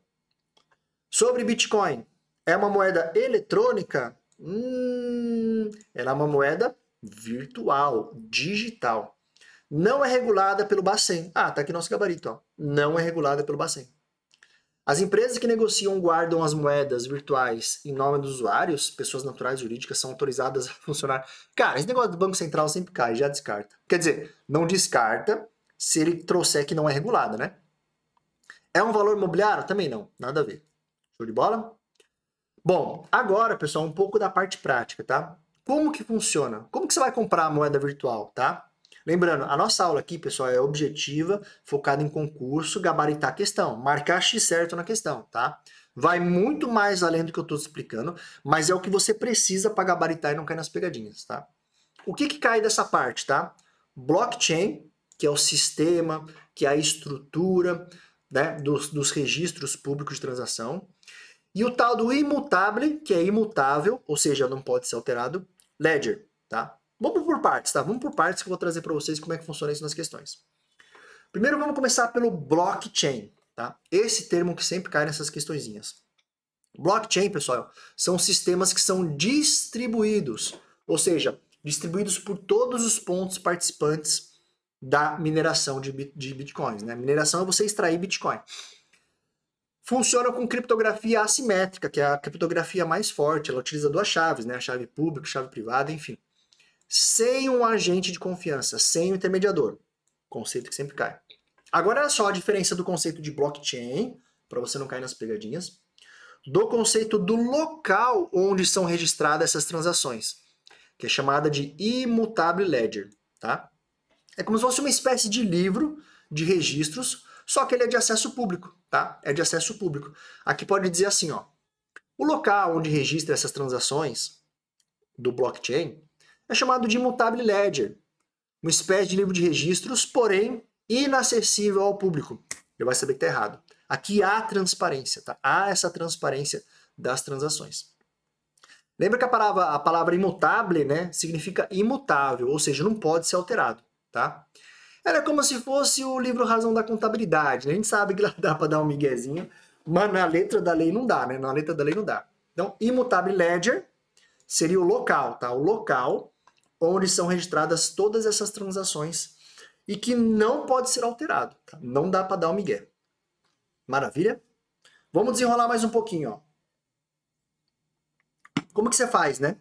Sobre Bitcoin. É uma moeda eletrônica? Hum, ela é uma moeda virtual, digital. Não é regulada pelo Bacen. Ah, tá aqui nosso gabarito, ó. Não é regulada pelo Bacen. As empresas que negociam guardam as moedas virtuais em nome dos usuários, pessoas naturais jurídicas são autorizadas a [LAUGHS] funcionar. Cara, esse negócio do Banco Central sempre cai, já descarta. Quer dizer, não descarta se ele trouxer que não é regulada, né? É um valor imobiliário? Também não, nada a ver. Show de bola? Bom, agora, pessoal, um pouco da parte prática, tá? Como que funciona? Como que você vai comprar a moeda virtual, tá? Lembrando, a nossa aula aqui, pessoal, é objetiva, focada em concurso, gabaritar a questão, marcar X certo na questão, tá? Vai muito mais além do que eu estou explicando, mas é o que você precisa para gabaritar e não cair nas pegadinhas, tá? O que, que cai dessa parte, tá? Blockchain, que é o sistema, que é a estrutura né, dos, dos registros públicos de transação. E o tal do imutável, que é imutável, ou seja, não pode ser alterado, ledger, tá? Vamos por partes, tá? Vamos por partes que eu vou trazer para vocês como é que funciona isso nas questões. Primeiro vamos começar pelo blockchain, tá? Esse termo que sempre cai nessas questõezinhas. Blockchain, pessoal, são sistemas que são distribuídos, ou seja, distribuídos por todos os pontos participantes da mineração de, de bitcoins. Né? Mineração é você extrair bitcoin. Funciona com criptografia assimétrica, que é a criptografia mais forte. Ela utiliza duas chaves, né? a chave pública, a chave privada, enfim sem um agente de confiança, sem o um intermediador. Conceito que sempre cai. Agora é só a diferença do conceito de blockchain, para você não cair nas pegadinhas, do conceito do local onde são registradas essas transações, que é chamada de imutável ledger, tá? É como se fosse uma espécie de livro de registros, só que ele é de acesso público, tá? É de acesso público. Aqui pode dizer assim, ó, o local onde registra essas transações do blockchain é chamado de Immutable Ledger, uma espécie de livro de registros, porém inacessível ao público. Ele vai saber que está errado. Aqui há transparência, tá? Há essa transparência das transações. Lembra que a palavra, a palavra imutável, né, significa imutável, ou seja, não pode ser alterado, tá? Era como se fosse o livro Razão da Contabilidade, né? A gente sabe que lá dá para dar um miguezinho, mas na letra da lei não dá, né? Na letra da lei não dá. Então, imutável ledger seria o local, tá? O local onde são registradas todas essas transações e que não pode ser alterado. Tá? Não dá para dar o um migué. Maravilha? Vamos desenrolar mais um pouquinho. Ó. Como que você faz, né?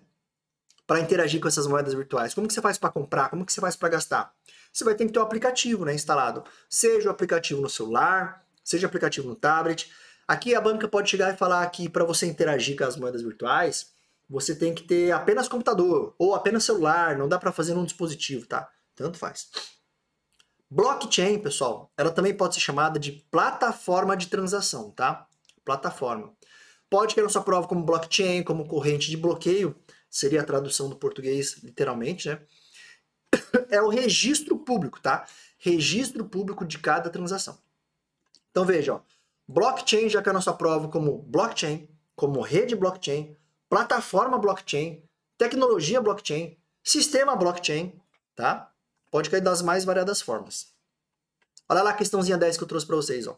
Para interagir com essas moedas virtuais. Como que você faz para comprar? Como que você faz para gastar? Você vai ter que ter o um aplicativo né, instalado. Seja o aplicativo no celular, seja o aplicativo no tablet. Aqui a banca pode chegar e falar que para você interagir com as moedas virtuais, você tem que ter apenas computador ou apenas celular, não dá para fazer num dispositivo, tá? Tanto faz. Blockchain, pessoal, ela também pode ser chamada de plataforma de transação, tá? Plataforma. Pode na sua prova como blockchain, como corrente de bloqueio, seria a tradução do português literalmente, né? [COUGHS] É o registro público, tá? Registro público de cada transação. Então veja, ó, blockchain já caiu na sua prova como blockchain, como rede blockchain, plataforma blockchain, tecnologia blockchain, sistema blockchain, tá? Pode cair das mais variadas formas. Olha lá a questãozinha 10 que eu trouxe para vocês, ó.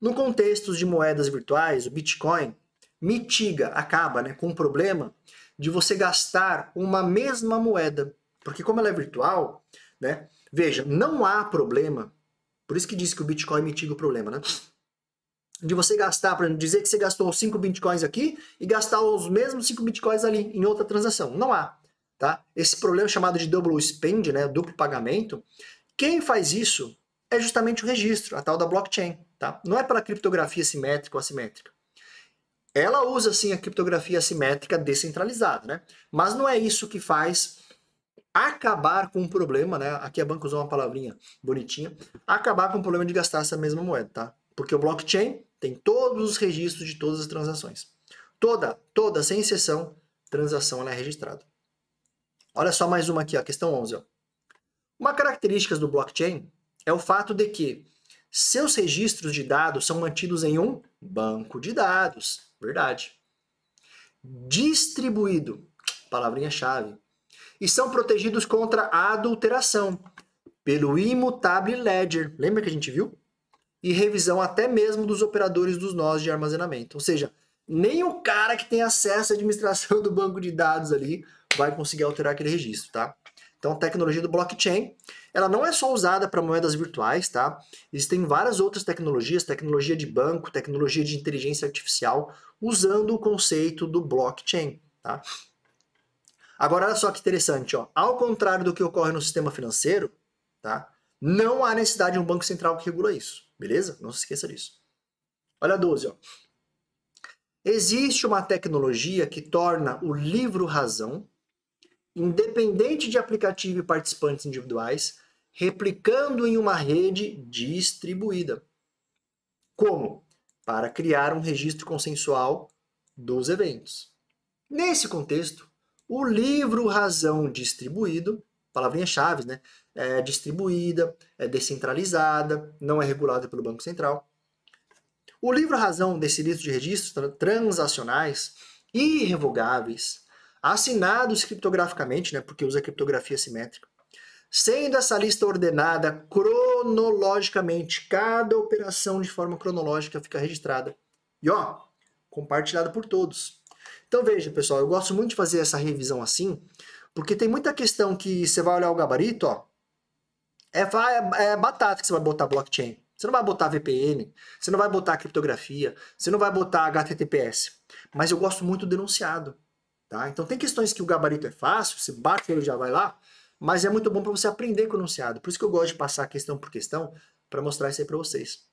No contexto de moedas virtuais, o Bitcoin mitiga, acaba, né, com o problema de você gastar uma mesma moeda, porque como ela é virtual, né? Veja, não há problema. Por isso que diz que o Bitcoin mitiga o problema, né? de você gastar, para dizer que você gastou 5 bitcoins aqui e gastar os mesmos 5 bitcoins ali em outra transação. Não há. Tá? Esse problema chamado de double spend, né, duplo pagamento, quem faz isso é justamente o registro, a tal da blockchain. Tá? Não é para criptografia simétrica ou assimétrica. Ela usa sim a criptografia assimétrica descentralizada, né? mas não é isso que faz acabar com o problema, né? Aqui a banca usou uma palavrinha bonitinha, acabar com o problema de gastar essa mesma moeda, tá? Porque o blockchain tem todos os registros de todas as transações. Toda, toda, sem exceção, transação é registrada. Olha só mais uma aqui, a questão 11. Ó. Uma característica do blockchain é o fato de que seus registros de dados são mantidos em um banco de dados, verdade. Distribuído, palavrinha-chave, e são protegidos contra a adulteração pelo imutável ledger. Lembra que a gente viu? e revisão até mesmo dos operadores dos nós de armazenamento. Ou seja, nem o cara que tem acesso à administração [LAUGHS] do banco de dados ali vai conseguir alterar aquele registro, tá? Então, a tecnologia do blockchain, ela não é só usada para moedas virtuais, tá? Existem várias outras tecnologias, tecnologia de banco, tecnologia de inteligência artificial, usando o conceito do blockchain, tá? Agora, olha só que interessante, ó. Ao contrário do que ocorre no sistema financeiro, tá? Não há necessidade de um banco central que regula isso beleza? Não se esqueça disso. Olha a 12, ó. Existe uma tecnologia que torna o livro razão, independente de aplicativo e participantes individuais, replicando em uma rede distribuída. Como? Para criar um registro consensual dos eventos. Nesse contexto, o livro razão distribuído, palavrinha chave, né? é distribuída, é descentralizada, não é regulada pelo Banco Central. O livro Razão desse livro de registros transacionais irrevogáveis, assinados criptograficamente, né, porque usa criptografia simétrica, sendo essa lista ordenada cronologicamente, cada operação de forma cronológica fica registrada. E ó, compartilhada por todos. Então veja, pessoal, eu gosto muito de fazer essa revisão assim, porque tem muita questão que você vai olhar o gabarito, ó, é, é, é batata que você vai botar blockchain. Você não vai botar VPN, você não vai botar criptografia, você não vai botar HTTPS. Mas eu gosto muito do denunciado. Tá? Então tem questões que o gabarito é fácil, você bate ele já vai lá, mas é muito bom para você aprender com o enunciado. Por isso que eu gosto de passar questão por questão para mostrar isso aí para vocês.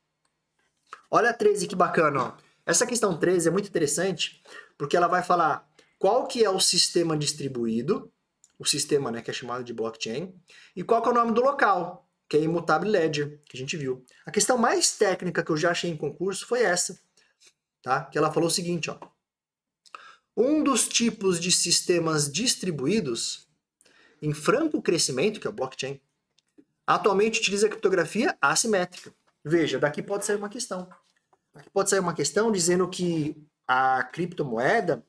Olha a 13 que bacana, ó. Essa questão 13 é muito interessante, porque ela vai falar qual que é o sistema distribuído o sistema, né, que é chamado de blockchain, e qual é o nome do local, que é Immutable Ledger, que a gente viu. A questão mais técnica que eu já achei em concurso foi essa, tá? Que ela falou o seguinte, ó. Um dos tipos de sistemas distribuídos em franco crescimento, que é o blockchain, atualmente utiliza a criptografia assimétrica. Veja, daqui pode sair uma questão. Aqui pode sair uma questão dizendo que a criptomoeda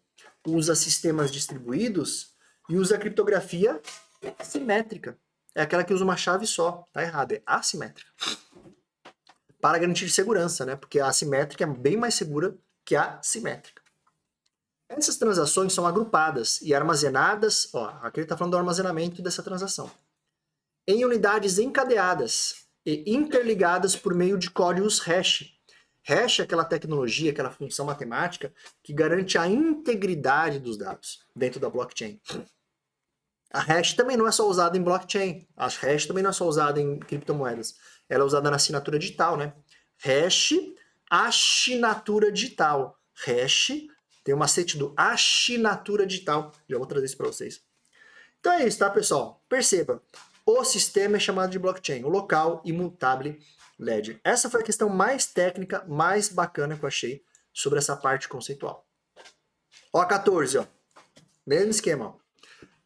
usa sistemas distribuídos e usa a criptografia simétrica. É aquela que usa uma chave só. Tá errado, é assimétrica. Para garantir segurança, né? Porque a assimétrica é bem mais segura que a simétrica. Essas transações são agrupadas e armazenadas, ó, aqui ele está falando do armazenamento dessa transação, em unidades encadeadas e interligadas por meio de códigos hash, Hash é aquela tecnologia, aquela função matemática que garante a integridade dos dados dentro da blockchain. A hash também não é só usada em blockchain. A hash também não é só usada em criptomoedas. Ela é usada na assinatura digital, né? Hash, assinatura digital. Hash, tem o um macete do assinatura digital. Já vou trazer isso para vocês. Então é isso, tá, pessoal? Perceba, o sistema é chamado de blockchain, o local imutável ledger. Essa foi a questão mais técnica, mais bacana que eu achei sobre essa parte conceitual. Ó, 14, ó. Mesmo esquema, ó.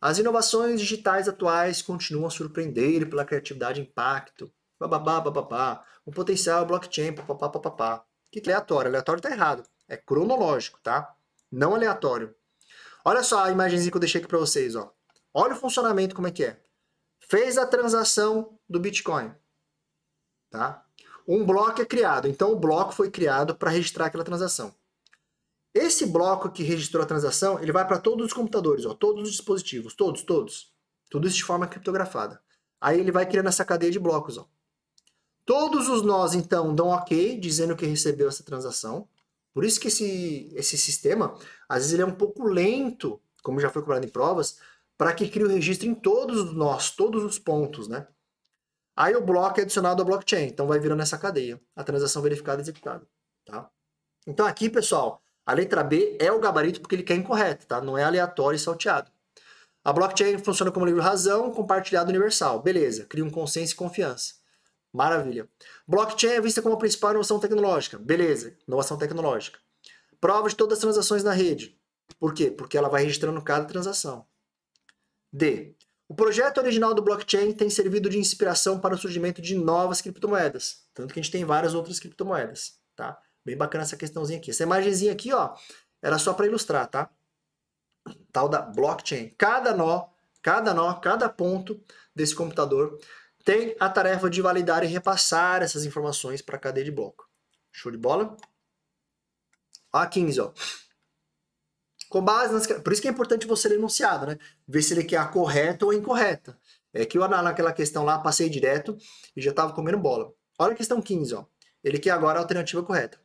As inovações digitais atuais continuam a surpreender pela criatividade e impacto. Bababá, bababá. O potencial é blockchain, papapá, papapá. O que é aleatório? Aleatório tá errado. É cronológico, tá? Não aleatório. Olha só a imagenzinha que eu deixei aqui para vocês, ó. Olha o funcionamento como é que é. Fez a transação do Bitcoin, tá? Um bloco é criado. Então o bloco foi criado para registrar aquela transação. Esse bloco que registrou a transação, ele vai para todos os computadores, ó, todos os dispositivos, todos, todos. Tudo isso de forma criptografada. Aí ele vai criando essa cadeia de blocos. Ó. Todos os nós, então, dão ok, dizendo que recebeu essa transação. Por isso que esse, esse sistema, às vezes, ele é um pouco lento, como já foi cobrado em provas, para que crie o registro em todos os nós, todos os pontos, né? Aí o bloco é adicionado ao blockchain, então vai virando essa cadeia, a transação verificada e executada, tá? Então aqui, pessoal, a letra B é o gabarito porque ele quer incorreto, tá? Não é aleatório e salteado. A blockchain funciona como livre-razão compartilhado universal. Beleza, cria um consenso e confiança. Maravilha. Blockchain é vista como a principal inovação tecnológica. Beleza, inovação tecnológica. Prova de todas as transações na rede. Por quê? Porque ela vai registrando cada transação. D. O projeto original do blockchain tem servido de inspiração para o surgimento de novas criptomoedas. Tanto que a gente tem várias outras criptomoedas, tá? Bem bacana essa questãozinha aqui. Essa imagenzinha aqui, ó, era só para ilustrar, tá? Tal da blockchain. Cada nó, cada nó, cada ponto desse computador tem a tarefa de validar e repassar essas informações para a cadeia de bloco. Show de bola? A15, ó. Com base nas... Por isso que é importante você ler enunciado, né? Ver se ele quer a correta ou a incorreta. É que eu naquela questão lá passei direto e já estava comendo bola. Olha a questão 15, ó. Ele quer agora a alternativa correta.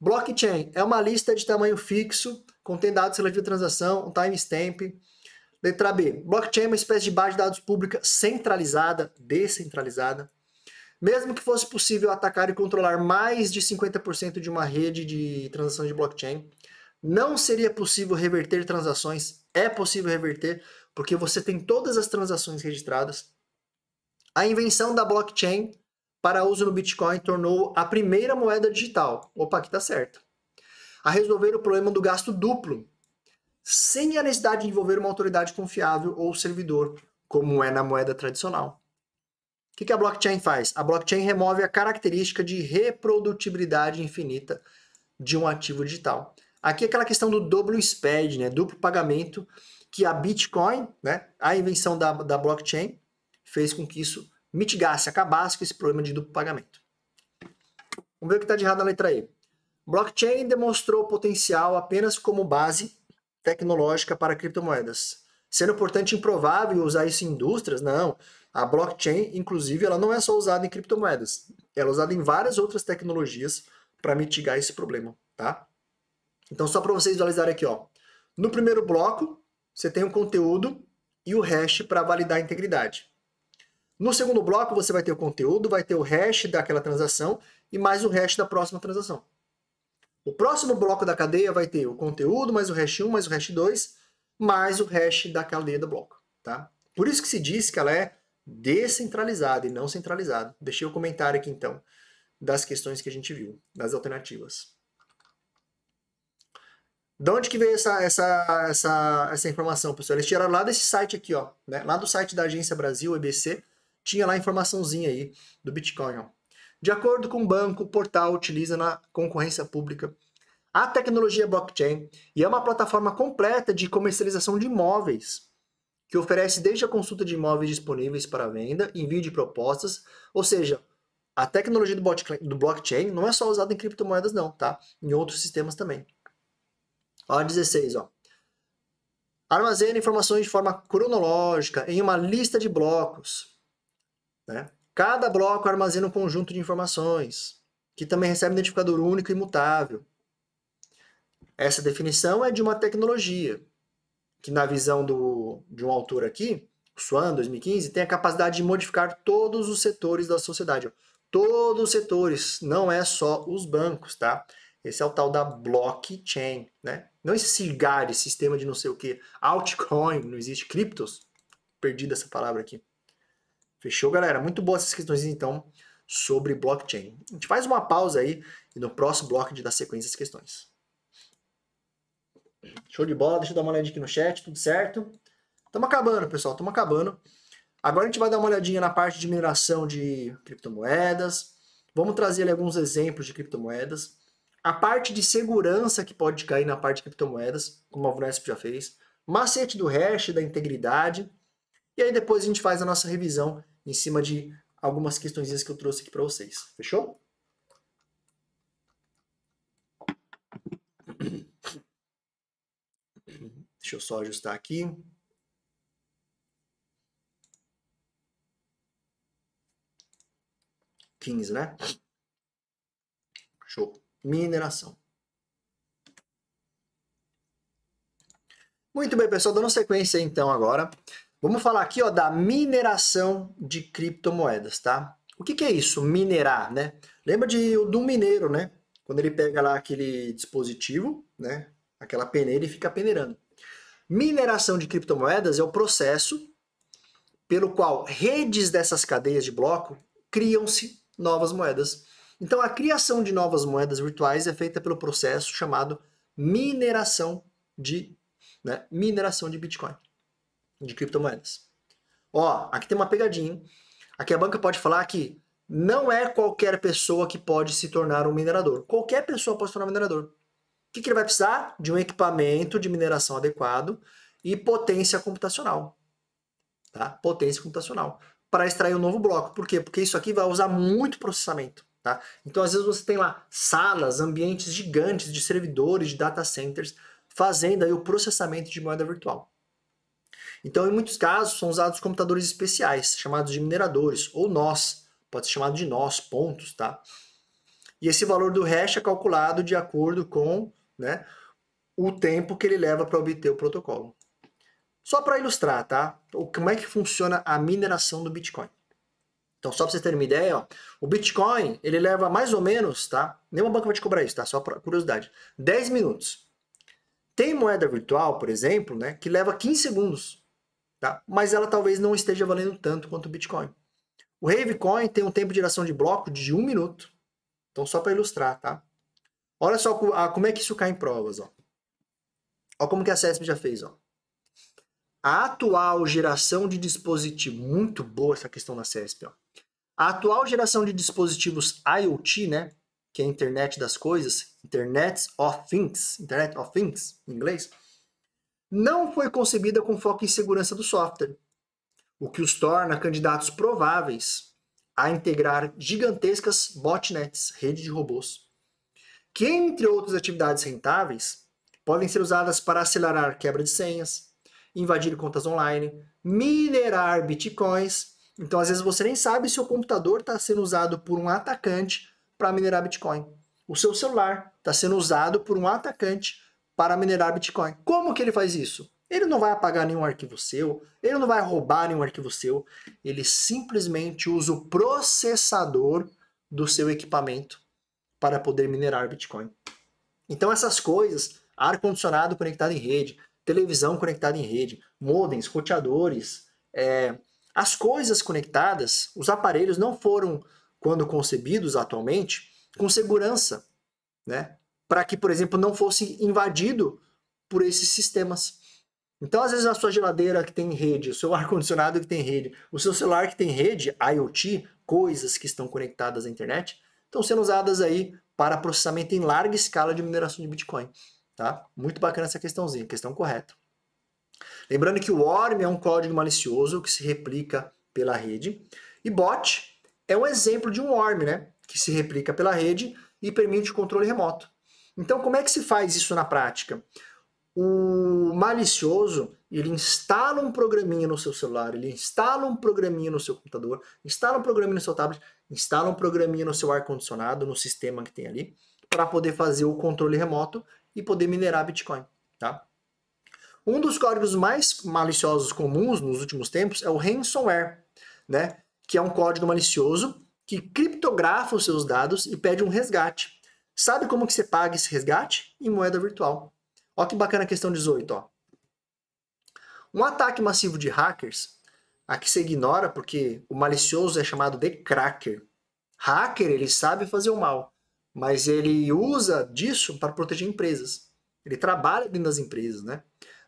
Blockchain é uma lista de tamanho fixo, contém dados relativos à transação, um timestamp. Letra B. Blockchain é uma espécie de base de dados pública centralizada, descentralizada. Mesmo que fosse possível atacar e controlar mais de 50% de uma rede de transação de blockchain, não seria possível reverter transações. É possível reverter, porque você tem todas as transações registradas. A invenção da blockchain para uso no Bitcoin tornou a primeira moeda digital. Opa, aqui tá certo. A resolver o problema do gasto duplo, sem a necessidade de envolver uma autoridade confiável ou servidor, como é na moeda tradicional. O que a blockchain faz? A blockchain remove a característica de reprodutibilidade infinita de um ativo digital. Aqui é aquela questão do dobro SPED, né? duplo pagamento, que a Bitcoin, né? a invenção da, da blockchain, fez com que isso mitigasse, acabasse com esse problema de duplo pagamento. Vamos ver o que está de errado na letra E. Blockchain demonstrou potencial apenas como base tecnológica para criptomoedas. Sendo, portanto, improvável usar isso em indústrias, não. A blockchain, inclusive, ela não é só usada em criptomoedas. Ela é usada em várias outras tecnologias para mitigar esse problema, tá? Então, só para vocês visualizarem aqui, ó. No primeiro bloco, você tem o conteúdo e o hash para validar a integridade. No segundo bloco, você vai ter o conteúdo, vai ter o hash daquela transação e mais o hash da próxima transação. O próximo bloco da cadeia vai ter o conteúdo, mais o hash 1, mais o hash 2, mais o hash da cadeia do bloco. Tá? Por isso que se diz que ela é descentralizada e não centralizada. Deixei o comentário aqui, então, das questões que a gente viu, das alternativas. De onde que veio essa, essa, essa, essa informação, pessoal? Eles tiraram lá desse site aqui, ó, né? lá do site da Agência Brasil, EBC, tinha lá a informaçãozinha aí do Bitcoin. Ó. De acordo com o banco, o portal utiliza na concorrência pública a tecnologia blockchain e é uma plataforma completa de comercialização de imóveis, que oferece desde a consulta de imóveis disponíveis para venda, envio de propostas, ou seja, a tecnologia do blockchain não é só usada em criptomoedas não, tá? Em outros sistemas também. Ó, 16, ó. Armazena informações de forma cronológica em uma lista de blocos né? Cada bloco armazena um conjunto de informações, que também recebe um identificador único e imutável. Essa definição é de uma tecnologia, que na visão do, de um autor aqui, Swan, 2015, tem a capacidade de modificar todos os setores da sociedade. Todos os setores, não é só os bancos, tá? Esse é o tal da blockchain, né? Não esse cigar, esse sistema de não sei o que, altcoin, não existe criptos, Perdi essa palavra aqui. Fechou, galera? Muito boas essas questões, então, sobre blockchain. A gente faz uma pausa aí e no próximo bloco a gente dá sequência às questões. Show de bola, deixa eu dar uma olhadinha aqui no chat, tudo certo? Estamos acabando, pessoal, estamos acabando. Agora a gente vai dar uma olhadinha na parte de mineração de criptomoedas. Vamos trazer ali alguns exemplos de criptomoedas. A parte de segurança que pode cair na parte de criptomoedas, como a Vunesp já fez. Macete do hash, da integridade e aí depois a gente faz a nossa revisão em cima de algumas questões que eu trouxe aqui para vocês. Fechou? Deixa eu só ajustar aqui. Quinze, né? Show. Mineração. Muito bem, pessoal, dando sequência então agora. Vamos falar aqui ó, da mineração de criptomoedas, tá? O que, que é isso, minerar, né? Lembra de, do mineiro, né? Quando ele pega lá aquele dispositivo, né? Aquela peneira e fica peneirando. Mineração de criptomoedas é o processo pelo qual redes dessas cadeias de bloco criam-se novas moedas. Então, a criação de novas moedas virtuais é feita pelo processo chamado mineração de, né, mineração de Bitcoin de criptomoedas. Ó, aqui tem uma pegadinha. Aqui a banca pode falar que não é qualquer pessoa que pode se tornar um minerador. Qualquer pessoa pode se tornar um minerador. O que, que ele vai precisar? De um equipamento de mineração adequado e potência computacional. Tá? Potência computacional. Para extrair um novo bloco. Por quê? Porque isso aqui vai usar muito processamento. Tá? Então, às vezes, você tem lá salas, ambientes gigantes de servidores, de data centers, fazendo aí o processamento de moeda virtual. Então, em muitos casos, são usados computadores especiais, chamados de mineradores, ou nós, pode ser chamado de nós, pontos, tá? E esse valor do hash é calculado de acordo com né, o tempo que ele leva para obter o protocolo. Só para ilustrar, tá? Como é que funciona a mineração do Bitcoin. Então, só para vocês terem uma ideia, ó, o Bitcoin, ele leva mais ou menos, tá? Nenhuma banca vai te cobrar isso, tá? Só para curiosidade. 10 minutos. Tem moeda virtual, por exemplo, né, que leva 15 segundos tá? mas ela talvez não esteja valendo tanto quanto o Bitcoin. O Ravecoin tem um tempo de geração de bloco de um minuto. Então, só para ilustrar, tá? Olha só como é que isso cai em provas, ó. Olha como que a CESP já fez, ó. A atual geração de dispositivos, muito boa essa questão da CESP, ó. A atual geração de dispositivos IoT, né, que é a internet das coisas, Internet of Things, Internet of Things em inglês, não foi concebida com foco em segurança do software, o que os torna candidatos prováveis a integrar gigantescas botnets, redes de robôs, que, entre outras atividades rentáveis, podem ser usadas para acelerar quebra de senhas, invadir contas online, minerar bitcoins. Então, às vezes, você nem sabe se o computador está sendo usado por um atacante para minerar bitcoin. O seu celular está sendo usado por um atacante para minerar Bitcoin. Como que ele faz isso? Ele não vai apagar nenhum arquivo seu, ele não vai roubar nenhum arquivo seu, ele simplesmente usa o processador do seu equipamento para poder minerar Bitcoin. Então essas coisas, ar-condicionado conectado em rede, televisão conectada em rede, modems, roteadores, é, as coisas conectadas, os aparelhos não foram, quando concebidos atualmente, com segurança. Né? para que, por exemplo, não fosse invadido por esses sistemas. Então, às vezes, a sua geladeira que tem rede, o seu [LAUGHS] ar-condicionado que tem rede, o seu celular que tem rede, IoT, coisas que estão conectadas à internet, estão sendo usadas aí para processamento em larga escala de mineração de Bitcoin. Tá? Muito bacana essa questãozinha, questão correta. Lembrando que o ORM é um código malicioso que se replica pela rede. E bot é um exemplo de um ORM, né? Que se replica pela rede e permite o controle remoto. Então, como é que se faz isso na prática? O malicioso, ele instala um programinha no seu celular, ele instala um programinha no seu computador, instala um programinha no seu tablet, instala um programinha no seu ar-condicionado, no sistema que tem ali, para poder fazer o controle remoto e poder minerar Bitcoin, tá? Um dos códigos mais maliciosos comuns nos últimos tempos é o ransomware, né? Que é um código malicioso que criptografa os seus dados e pede um resgate. Sabe como que você paga esse resgate? Em moeda virtual. Ó que bacana a questão 18, ó. Um ataque massivo de hackers, aqui você ignora porque o malicioso é chamado de cracker. Hacker, ele sabe fazer o mal, mas ele usa disso para proteger empresas. Ele trabalha dentro das empresas, né?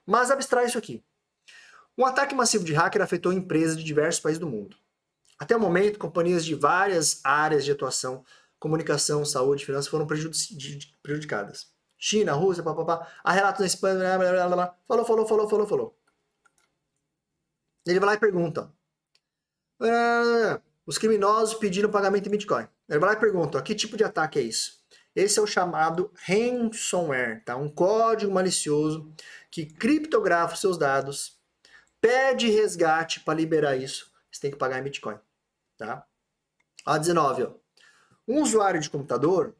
Mas abstrai isso aqui. Um ataque massivo de hacker afetou empresas de diversos países do mundo. Até o momento, companhias de várias áreas de atuação comunicação, saúde, finanças foram prejudicadas. China, Rússia, papapá. Há relatos na Espanha, blá, blá, blá, blá. Falou, falou, falou, falou, falou. Ele vai lá e pergunta. Ah, os criminosos pediram pagamento em Bitcoin. Ele vai lá e pergunta, que tipo de ataque é isso? Esse é o chamado ransomware, tá? Um código malicioso que criptografa os seus dados, pede resgate para liberar isso. Você tem que pagar em Bitcoin, tá? A19, ó. Um usuário de computador,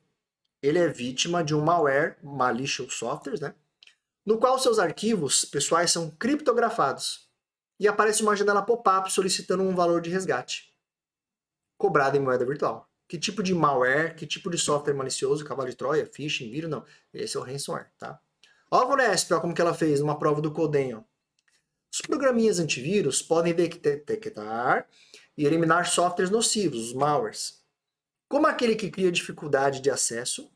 ele é vítima de um malware, malicious softwares, né? No qual seus arquivos pessoais são criptografados e aparece uma janela pop-up solicitando um valor de resgate cobrado em moeda virtual. Que tipo de malware, que tipo de software malicioso, cavalo de Troia, phishing, vírus, não. Esse é o ransomware, tá? Ó a Vunesp, ó como que ela fez numa prova do Coden, ó. Os programinhas antivírus podem detectar e eliminar softwares nocivos, os malwares, como aquele que cria dificuldade de acesso,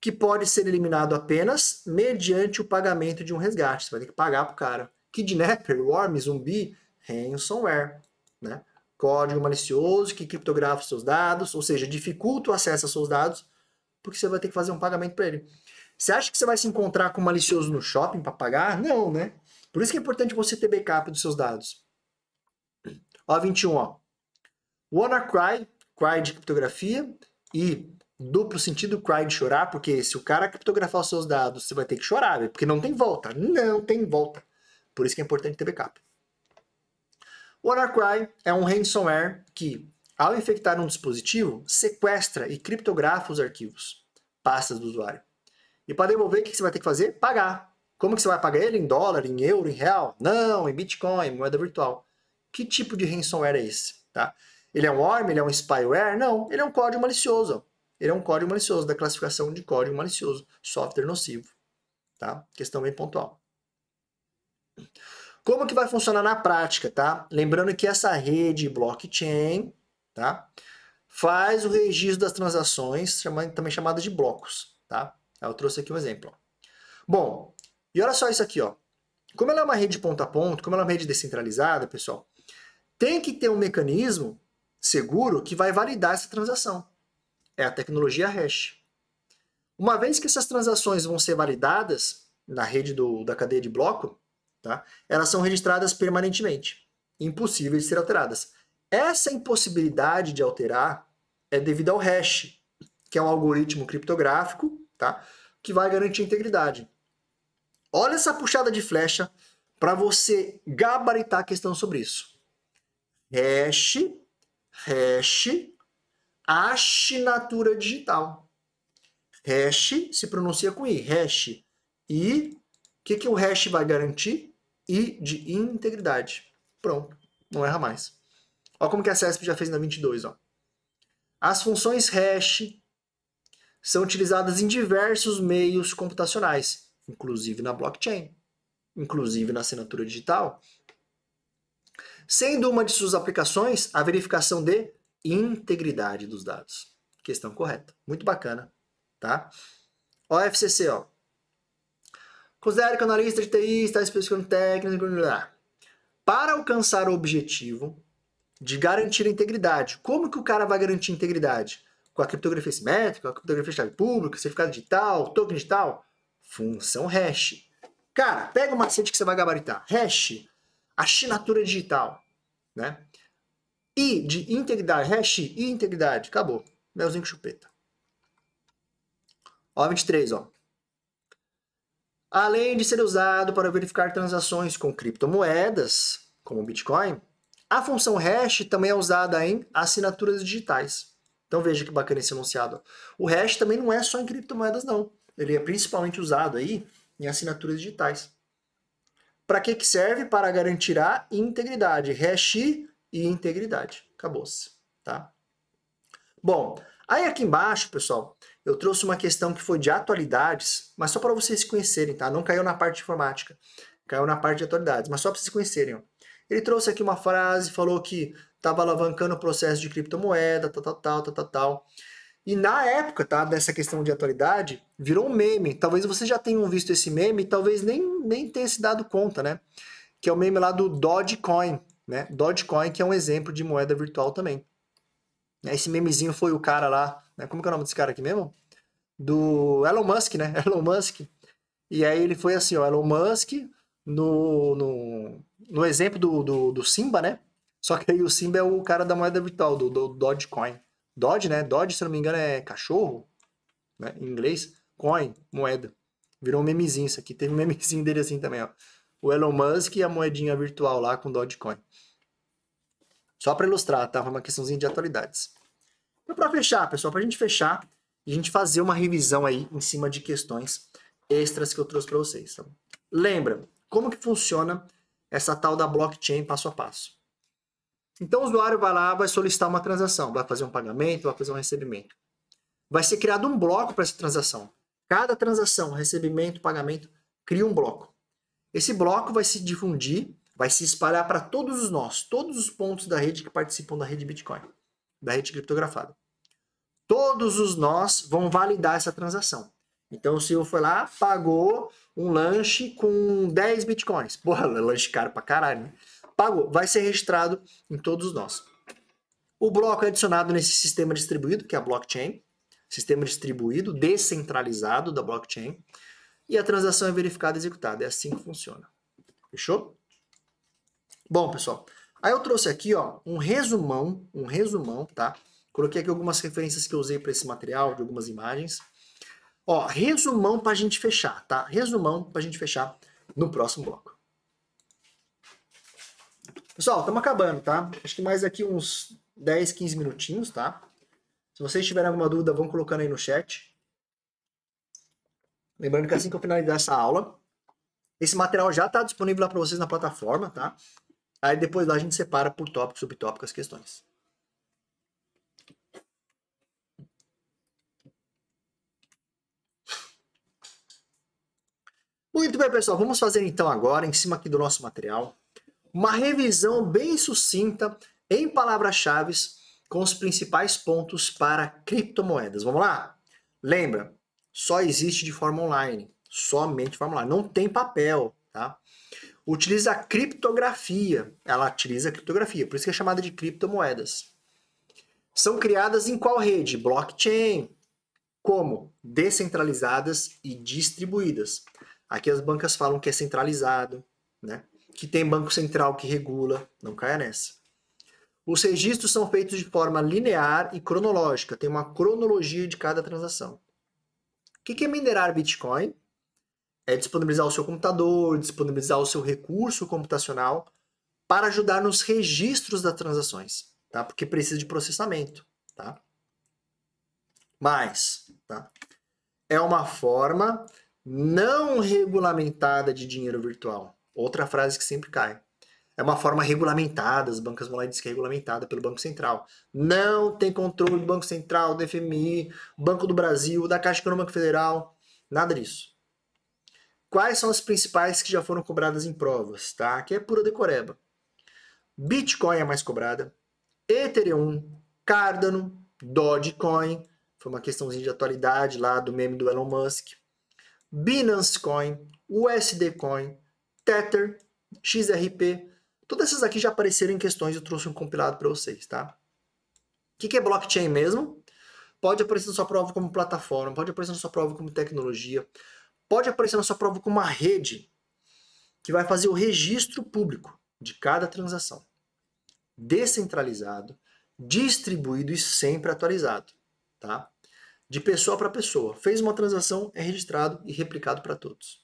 que pode ser eliminado apenas mediante o pagamento de um resgate. Você vai ter que pagar para o cara. Kidnapper, worm, zumbi, ransomware, né? Código malicioso que criptografa seus dados, ou seja, dificulta o acesso aos seus dados, porque você vai ter que fazer um pagamento para ele. Você acha que você vai se encontrar com um malicioso no shopping para pagar? Não, né? Por isso que é importante você ter backup dos seus dados. Ó, 21, ó. WannaCry cry de criptografia e duplo sentido cry de chorar, porque se o cara criptografar os seus dados, você vai ter que chorar, porque não tem volta. Não tem volta. Por isso que é importante ter backup. O WannaCry é um ransomware que, ao infectar um dispositivo, sequestra e criptografa os arquivos, pastas do usuário. E para devolver, o que você vai ter que fazer? Pagar. Como que você vai pagar ele? Em dólar, em euro, em real? Não, em Bitcoin, moeda virtual. Que tipo de ransomware é esse? Tá? Ele é um worm? Ele é um spyware? Não, ele é um código malicioso. Ele é um código malicioso, da classificação de código malicioso, software nocivo. Tá? Questão bem pontual. Como que vai funcionar na prática, tá? Lembrando que essa rede blockchain, tá? Faz o registro das transações, também chamada de blocos, tá? Eu trouxe aqui um exemplo. Bom, e olha só isso aqui, ó. Como ela é uma rede ponta a ponta, como ela é uma rede descentralizada, pessoal, tem que ter um mecanismo seguro que vai validar essa transação. É a tecnologia hash. Uma vez que essas transações vão ser validadas na rede do, da cadeia de bloco, tá? elas são registradas permanentemente, impossíveis de ser alteradas. Essa impossibilidade de alterar é devido ao hash, que é um algoritmo criptográfico tá? que vai garantir a integridade. Olha essa puxada de flecha para você gabaritar a questão sobre isso. Hash hash assinatura digital. Hash se pronuncia com i, hash. E o que, que o hash vai garantir? I de integridade. Pronto, não erra mais. Olha como que a CESP já fez na 22. Ó. As funções hash são utilizadas em diversos meios computacionais, inclusive na blockchain, inclusive na assinatura digital, sendo uma de suas aplicações a verificação de integridade dos dados. Questão correta. Muito bacana, tá? Ó, FCC, ó. Considere que o analista de TI está especificando técnico. Para alcançar o objetivo de garantir a integridade. Como que o cara vai garantir a integridade? Com a criptografia simétrica, a criptografia de chave pública, certificado digital, token digital? Função hash. Cara, pega o macete que você vai gabaritar. Hash, assinatura digital. Né? I de integridade, hash I, integridade, acabou. Melzinho chupeta. Ó, 23, ó. Além de ser usado para verificar transações com criptomoedas, como o Bitcoin, a função hash também é usada em assinaturas digitais. Então veja que bacana esse enunciado. O hash também não é só em criptomoedas, não. Ele é principalmente usado aí em assinaturas digitais. Para que, que serve? Para garantir a integridade. Hash e integridade. Acabou-se. Tá? Bom, aí aqui embaixo, pessoal, eu trouxe uma questão que foi de atualidades, mas só para vocês se conhecerem, tá? Não caiu na parte de informática, caiu na parte de atualidades, mas só para vocês se conhecerem. Ó. Ele trouxe aqui uma frase, falou que estava alavancando o processo de criptomoeda, tal, tal, tal, tal, tal, tal. E na época, tá? Dessa questão de atualidade, virou um meme. Talvez vocês já tenham visto esse meme, talvez nem, nem tenha se dado conta, né? Que é o meme lá do Dogecoin, né? Dogecoin, que é um exemplo de moeda virtual também. Esse memezinho foi o cara lá, né? Como que é o nome desse cara aqui mesmo? Do Elon Musk, né? [LAUGHS] Elon Musk. E aí ele foi assim, ó, Elon Musk no, no, no exemplo do, do, do Simba, né? Só que aí o Simba é o cara da moeda virtual, do, do Dogecoin. Dodge, né? Dodge, se não me engano, é cachorro, né? Em inglês, coin, moeda. Virou um memezinho isso aqui. Teve um [LAUGHS] memezinho dele assim também, ó. O Elon Musk e a moedinha virtual lá com Dogecoin. Só para ilustrar, tá? Uma questãozinha de atualidades. Então, para fechar, pessoal, para a gente fechar, a gente fazer uma revisão aí em cima de questões extras que eu trouxe para vocês. Tá? Lembra como que funciona essa tal da blockchain passo a passo? Então o usuário vai lá, vai solicitar uma transação, vai fazer um pagamento, vai fazer um recebimento. Vai ser criado um bloco para essa transação. Cada transação, recebimento, pagamento, cria um bloco. Esse bloco vai se difundir, vai se espalhar para todos os nós, todos os pontos da rede que participam da rede Bitcoin, da rede criptografada. Todos os nós vão validar essa transação. Então, se eu for lá, pagou um lanche com 10 bitcoins. Porra, [LAUGHS] lanche caro pra caralho, né? pagou, vai ser registrado em todos nós. O bloco é adicionado nesse sistema distribuído, que é a blockchain, sistema distribuído, descentralizado da blockchain, e a transação é verificada e executada. É assim que funciona. Fechou? Bom, pessoal, aí eu trouxe aqui ó, um resumão, um resumão, tá? Coloquei aqui algumas referências que eu usei para esse material, de algumas imagens. Ó, resumão para a gente fechar, tá? Resumão para a gente fechar no próximo bloco. Pessoal, estamos acabando, tá? Acho que mais aqui uns 10, 15 minutinhos, tá? Se vocês tiverem alguma dúvida, vão colocando aí no chat. Lembrando que assim que eu finalizar essa aula, esse material já está disponível lá para vocês na plataforma, tá? Aí depois lá a gente separa por tópico, subtópico as questões. Muito bem, pessoal. Vamos fazer então agora, em cima aqui do nosso material, uma revisão bem sucinta em palavras-chave com os principais pontos para criptomoedas. Vamos lá? Lembra, só existe de forma online, somente forma online, não tem papel, tá? Utiliza criptografia, ela utiliza criptografia, por isso que é chamada de criptomoedas. São criadas em qual rede? Blockchain. Como? Descentralizadas e distribuídas. Aqui as bancas falam que é centralizado, né? que tem Banco Central que regula, não caia nessa. Os registros são feitos de forma linear e cronológica, tem uma cronologia de cada transação. O que é minerar Bitcoin? É disponibilizar o seu computador, disponibilizar o seu recurso computacional para ajudar nos registros das transações, tá? Porque precisa de processamento, tá? Mas, tá? É uma forma não regulamentada de dinheiro virtual. Outra frase que sempre cai. É uma forma regulamentada, as bancas vão lá e dizem que é regulamentada pelo Banco Central. Não tem controle do Banco Central, do FMI, Banco do Brasil, da Caixa Econômica Federal, nada disso. Quais são as principais que já foram cobradas em provas, tá? Aqui é pura decoreba. Bitcoin é a mais cobrada, Ethereum, Cardano, Dogecoin, foi uma questãozinha de atualidade lá do meme do Elon Musk, Binance Coin, USD Coin, Tether, XRP, todas essas aqui já apareceram em questões, eu trouxe um compilado para vocês, tá? O que, que é blockchain mesmo? Pode aparecer na sua prova como plataforma, pode aparecer na sua prova como tecnologia, pode aparecer na sua prova como uma rede que vai fazer o registro público de cada transação. Descentralizado, distribuído e sempre atualizado, tá? De pessoa para pessoa. Fez uma transação, é registrado e replicado para todos.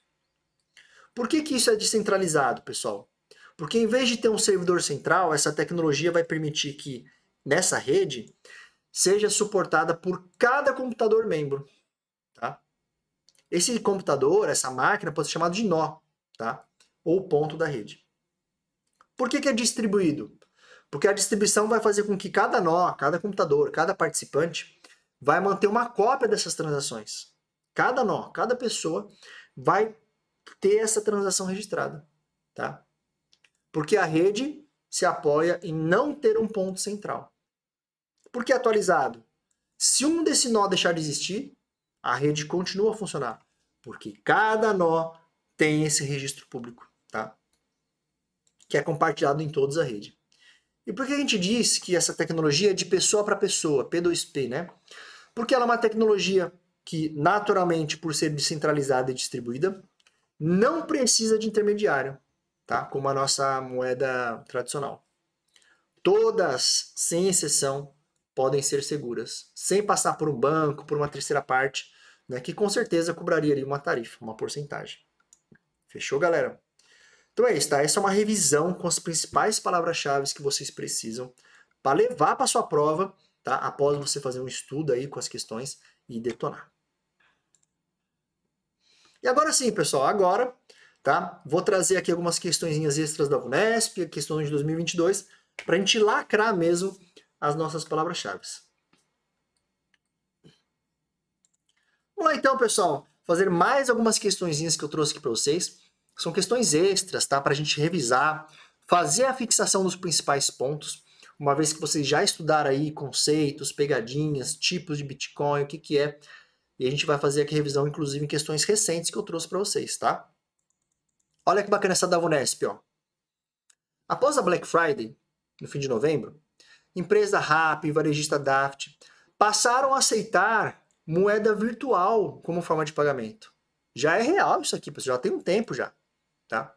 Por que, que isso é descentralizado, pessoal? Porque em vez de ter um servidor central, essa tecnologia vai permitir que nessa rede seja suportada por cada computador membro. Tá? Esse computador, essa máquina, pode ser chamado de nó, tá? ou ponto da rede. Por que, que é distribuído? Porque a distribuição vai fazer com que cada nó, cada computador, cada participante vai manter uma cópia dessas transações. Cada nó, cada pessoa vai ter essa transação registrada, tá? Porque a rede se apoia em não ter um ponto central. Por que atualizado? Se um desse nó deixar de existir, a rede continua a funcionar, porque cada nó tem esse registro público, tá? Que é compartilhado em todos a rede. E por que a gente diz que essa tecnologia é de pessoa para pessoa, P2P, né? Porque ela é uma tecnologia que, naturalmente, por ser descentralizada e distribuída, não precisa de intermediário, tá? como a nossa moeda tradicional. Todas, sem exceção, podem ser seguras, sem passar por um banco, por uma terceira parte, né, que com certeza cobraria ali uma tarifa, uma porcentagem. Fechou, galera? Então é isso, tá? Essa é uma revisão com as principais palavras-chave que vocês precisam para levar para sua prova, tá? Após você fazer um estudo aí com as questões e detonar. E agora sim, pessoal, agora, tá? Vou trazer aqui algumas questõezinhas extras da Unesp, questões de 2022, para a gente lacrar mesmo as nossas palavras-chave. Vamos lá então, pessoal, fazer mais algumas questõezinhas que eu trouxe aqui para vocês. São questões extras, tá? Para a gente revisar, fazer a fixação dos principais pontos, uma vez que vocês já estudaram aí conceitos, pegadinhas, tipos de Bitcoin, o que, que é. E a gente vai fazer aqui revisão, inclusive, em questões recentes que eu trouxe para vocês, tá? Olha que bacana essa da Unesp, ó. Após a Black Friday, no fim de novembro, empresa RAP e varejista Daft passaram a aceitar moeda virtual como forma de pagamento. Já é real isso aqui, pessoal, já tem um tempo já, tá?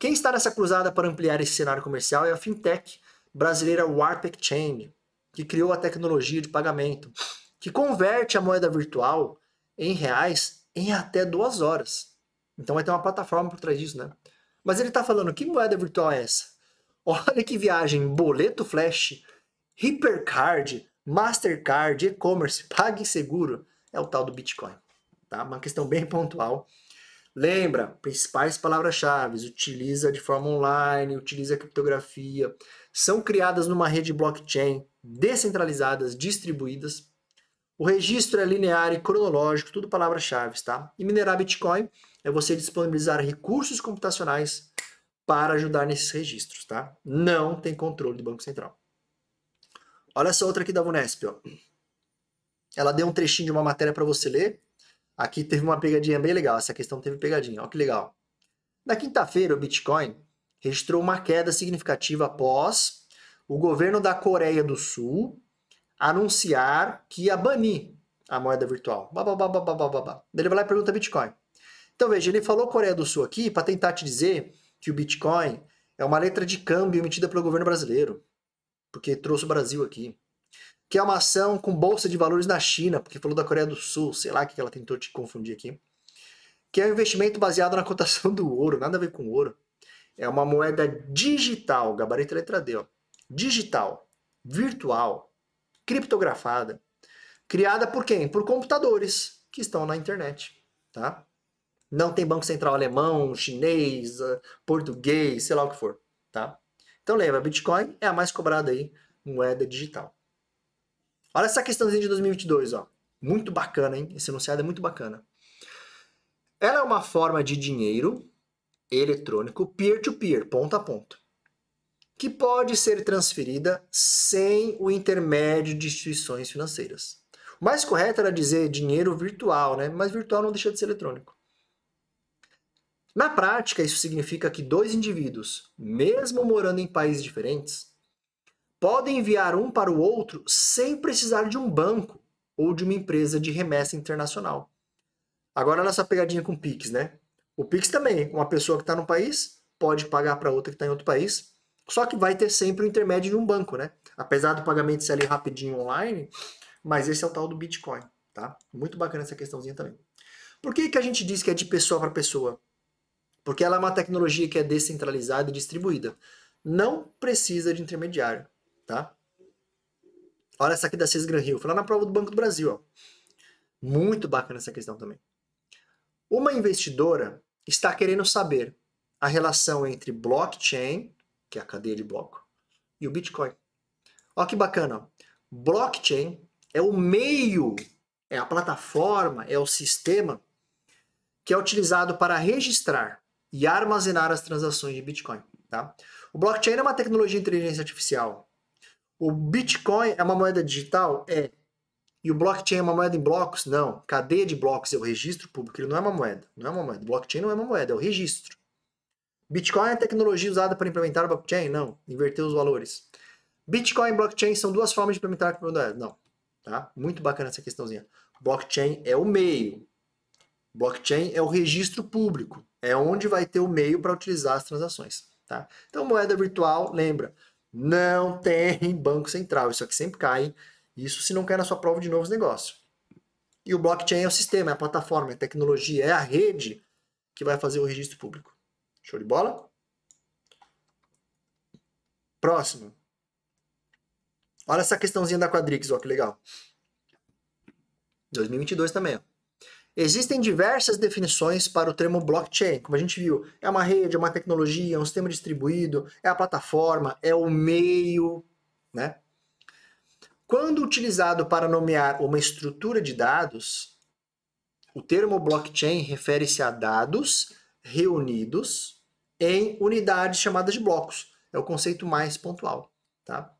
Quem está nessa cruzada para ampliar esse cenário comercial é a fintech brasileira Warp Exchange, que criou a tecnologia de pagamento que converte a moeda virtual em reais em até duas horas. Então vai ter uma plataforma por trás disso, né? Mas ele está falando que moeda virtual é essa? Olha que viagem, boleto flash, hipercard, Mastercard, e-commerce, seguro. é o tal do Bitcoin. Tá? Uma questão bem pontual. Lembra, principais palavras-chave, utiliza de forma online, utiliza criptografia, são criadas numa rede blockchain, descentralizadas, distribuídas, o registro é linear e cronológico, tudo palavras-chave, tá? E minerar Bitcoin é você disponibilizar recursos computacionais para ajudar nesses registros, tá? Não tem controle do Banco Central. Olha essa outra aqui da Vunesp, ó. Ela deu um trechinho de uma matéria para você ler. Aqui teve uma pegadinha bem legal, essa questão teve pegadinha, ó que legal. Na quinta-feira, o Bitcoin registrou uma queda significativa após o governo da Coreia do Sul anunciar que ia banir a moeda virtual. Bah, babá babá babá Ele vai lá e pergunta Bitcoin. Então veja, ele falou Coreia do Sul aqui para tentar te dizer que o Bitcoin é uma letra de câmbio emitida pelo governo brasileiro, porque trouxe o Brasil aqui. Que é uma ação com bolsa de valores na China, porque falou da Coreia do Sul, sei lá o que ela tentou te confundir aqui. Que é um investimento baseado na cotação do ouro, nada a ver com ouro. É uma moeda digital, gabarito letra D, ó. digital, virtual, criptografada, criada por quem? Por computadores que estão na internet, tá? Não tem banco central alemão, chinês, ah, português, sei lá o que for, tá? Então lembra, Bitcoin é a mais cobrada aí, moeda digital. Olha essa questãozinha de 2022, ó. Muito bacana, hein? Esse enunciado é muito bacana. Ela é uma forma de dinheiro eletrônico peer-to-peer, -peer, ponto a ponto que pode ser transferida sem o intermédio de instituições financeiras. O mais correto era dizer dinheiro virtual, né? mas virtual não deixa de ser eletrônico. Na prática, isso significa que dois indivíduos, mesmo morando em países diferentes, podem enviar um para o outro sem precisar de um banco ou de uma empresa de remessa internacional. Agora, nossa pegadinha com o Pix, né? O Pix também, uma pessoa que está no país pode pagar para outra que está em outro país só que vai ter sempre o intermédio de um banco, né? Apesar do pagamento ser ali rapidinho online, mas esse é o tal do Bitcoin, tá? Muito bacana essa questãozinha também. Por que, que a gente diz que é de pessoa para pessoa? Porque ela é uma tecnologia que é descentralizada e distribuída. Não precisa de intermediário, tá? Olha essa aqui da Cis Gran Rio, foi lá na prova do Banco do Brasil, ó. Muito bacana essa questão também. Uma investidora está querendo saber a relação entre blockchain que é a cadeia de bloco, e o Bitcoin. Olha que bacana. Blockchain é o meio, é a plataforma, é o sistema que é utilizado para registrar e armazenar as transações de Bitcoin. Tá? O blockchain é uma tecnologia de inteligência artificial. O Bitcoin é uma moeda digital? É. E o blockchain é uma moeda em blocos? Não. Cadeia de blocos é o registro público. Ele não é uma moeda. Não é uma moeda. Blockchain não é uma moeda, é o registro. Bitcoin é a tecnologia usada para implementar o blockchain? Não. Inverter os valores. Bitcoin e blockchain são duas formas de implementar a criptomoeda? Não. Tá? Muito bacana essa questãozinha. Blockchain é o meio. Blockchain é o registro público. É onde vai ter o meio para utilizar as transações. Tá? Então, moeda virtual, lembra, não tem [LAUGHS] banco central. Isso aqui sempre cai. Isso se não cai na sua prova de novos negócios. E o blockchain é o sistema, é a plataforma, é a tecnologia, é a rede que vai fazer o registro público. Show de bola? Próximo. Olha essa questãozinha da Quadrix, ó, que legal. 2022 também, ó. Existem diversas definições para o termo blockchain, como a gente viu. É uma rede, é uma tecnologia, é um sistema distribuído, é a plataforma, é o meio, né? Quando utilizado para nomear uma estrutura de dados, o termo blockchain refere-se a dados reunidos em unidades chamadas de blocos. É o conceito mais pontual. Tá?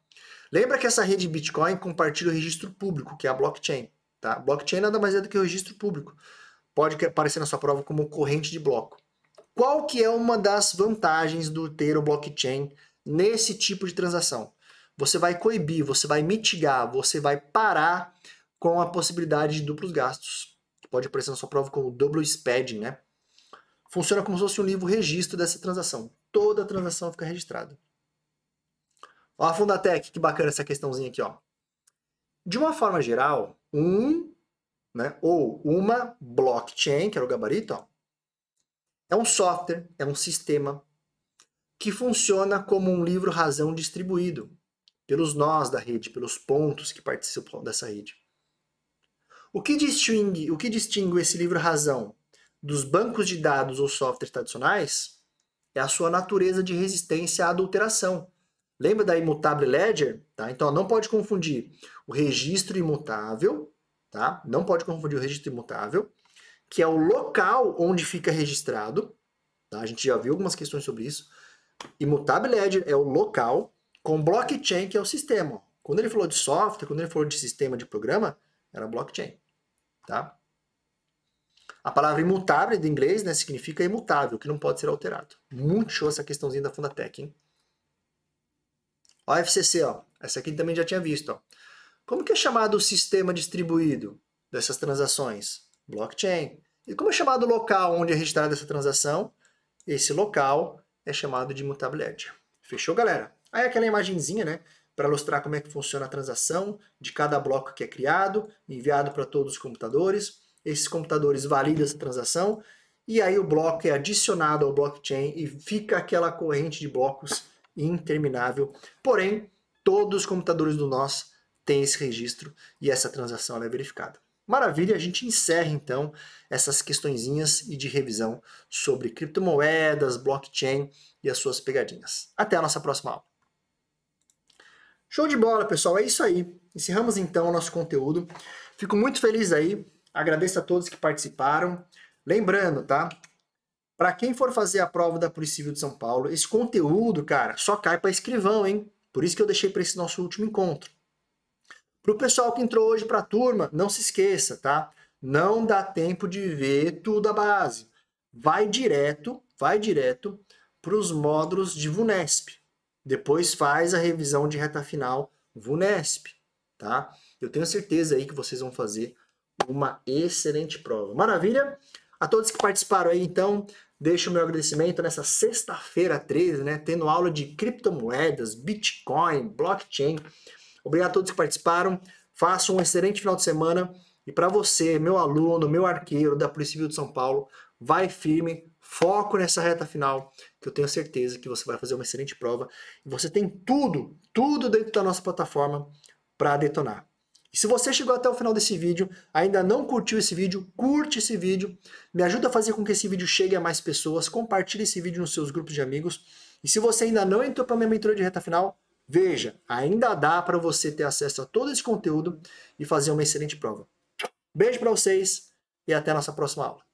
Lembra que essa rede Bitcoin compartilha o registro público, que é a blockchain. Tá? Blockchain nada mais é do que o registro público. Pode aparecer na sua prova como corrente de bloco. Qual que é uma das vantagens do ter o blockchain nesse tipo de transação? Você vai coibir, você vai mitigar, você vai parar com a possibilidade de duplos gastos. Pode aparecer na sua prova como double spending, né? funciona como se fosse um livro registro dessa transação. Toda a transação fica registrada. Ó, a Fundatec, que bacana essa questãozinha aqui, ó. De uma forma geral, um, né, ou uma blockchain, que era o gabarito, ó, é um software, é um sistema que funciona como um livro razão distribuído pelos nós da rede, pelos pontos que participam dessa rede. O que distingue, o que distingue esse livro razão dos bancos de dados ou softwares tradicionais é a sua natureza de resistência à adulteração. Lembra da imutável ledger? Tá? Então, não pode confundir o registro imutável, tá? não pode confundir o registro imutável, que é o local onde fica registrado. Tá? A gente já viu algumas questões sobre isso. Imutável ledger é o local, com blockchain, que é o sistema. Quando ele falou de software, quando ele falou de sistema de programa, era blockchain. Tá? A palavra imutável do inglês né, significa imutável, que não pode ser alterado. Muito show essa questãozinha da Fundatec, hein? Ó, a FCC, ó. Essa aqui também já tinha visto, ó. Como que é chamado o sistema distribuído dessas transações? Blockchain. E como é chamado o local onde é registrada essa transação? Esse local é chamado de imutável ledger. Fechou, galera? Aí aquela imagenzinha, né? para ilustrar como é que funciona a transação de cada bloco que é criado, enviado para todos os computadores esses computadores validam essa transação, e aí o bloco é adicionado ao blockchain e fica aquela corrente de blocos interminável. Porém, todos os computadores do nós têm esse registro e essa transação é verificada. Maravilha, a gente encerra então essas questõezinhas e de revisão sobre criptomoedas, blockchain e as suas pegadinhas. Até a nossa próxima aula. Show de bola, pessoal, é isso aí. Encerramos então o nosso conteúdo. Fico muito feliz aí Agradeço a todos que participaram. Lembrando, tá? Para quem for fazer a prova da Polícia Civil de São Paulo, esse conteúdo, cara, só cai para escrivão, hein? Por isso que eu deixei para esse nosso último encontro. Para o pessoal que entrou hoje para a turma, não se esqueça, tá? Não dá tempo de ver tudo a base. Vai direto, vai direto para os módulos de VUNESP. Depois faz a revisão de reta final VUNESP, tá? Eu tenho certeza aí que vocês vão fazer uma excelente prova. Maravilha? A todos que participaram aí, então, deixo o meu agradecimento nessa sexta-feira 13, né? Tendo aula de criptomoedas, Bitcoin, blockchain. Obrigado a todos que participaram. Faça um excelente final de semana. E para você, meu aluno, meu arqueiro da Polícia Civil de São Paulo, vai firme, foco nessa reta final, que eu tenho certeza que você vai fazer uma excelente prova. Você tem tudo, tudo dentro da nossa plataforma para detonar. E se você chegou até o final desse vídeo, ainda não curtiu esse vídeo, curte esse vídeo, me ajuda a fazer com que esse vídeo chegue a mais pessoas, compartilhe esse vídeo nos seus grupos de amigos. E se você ainda não entrou para minha mentoria de reta final, veja, ainda dá para você ter acesso a todo esse conteúdo e fazer uma excelente prova. Beijo para vocês e até a nossa próxima aula.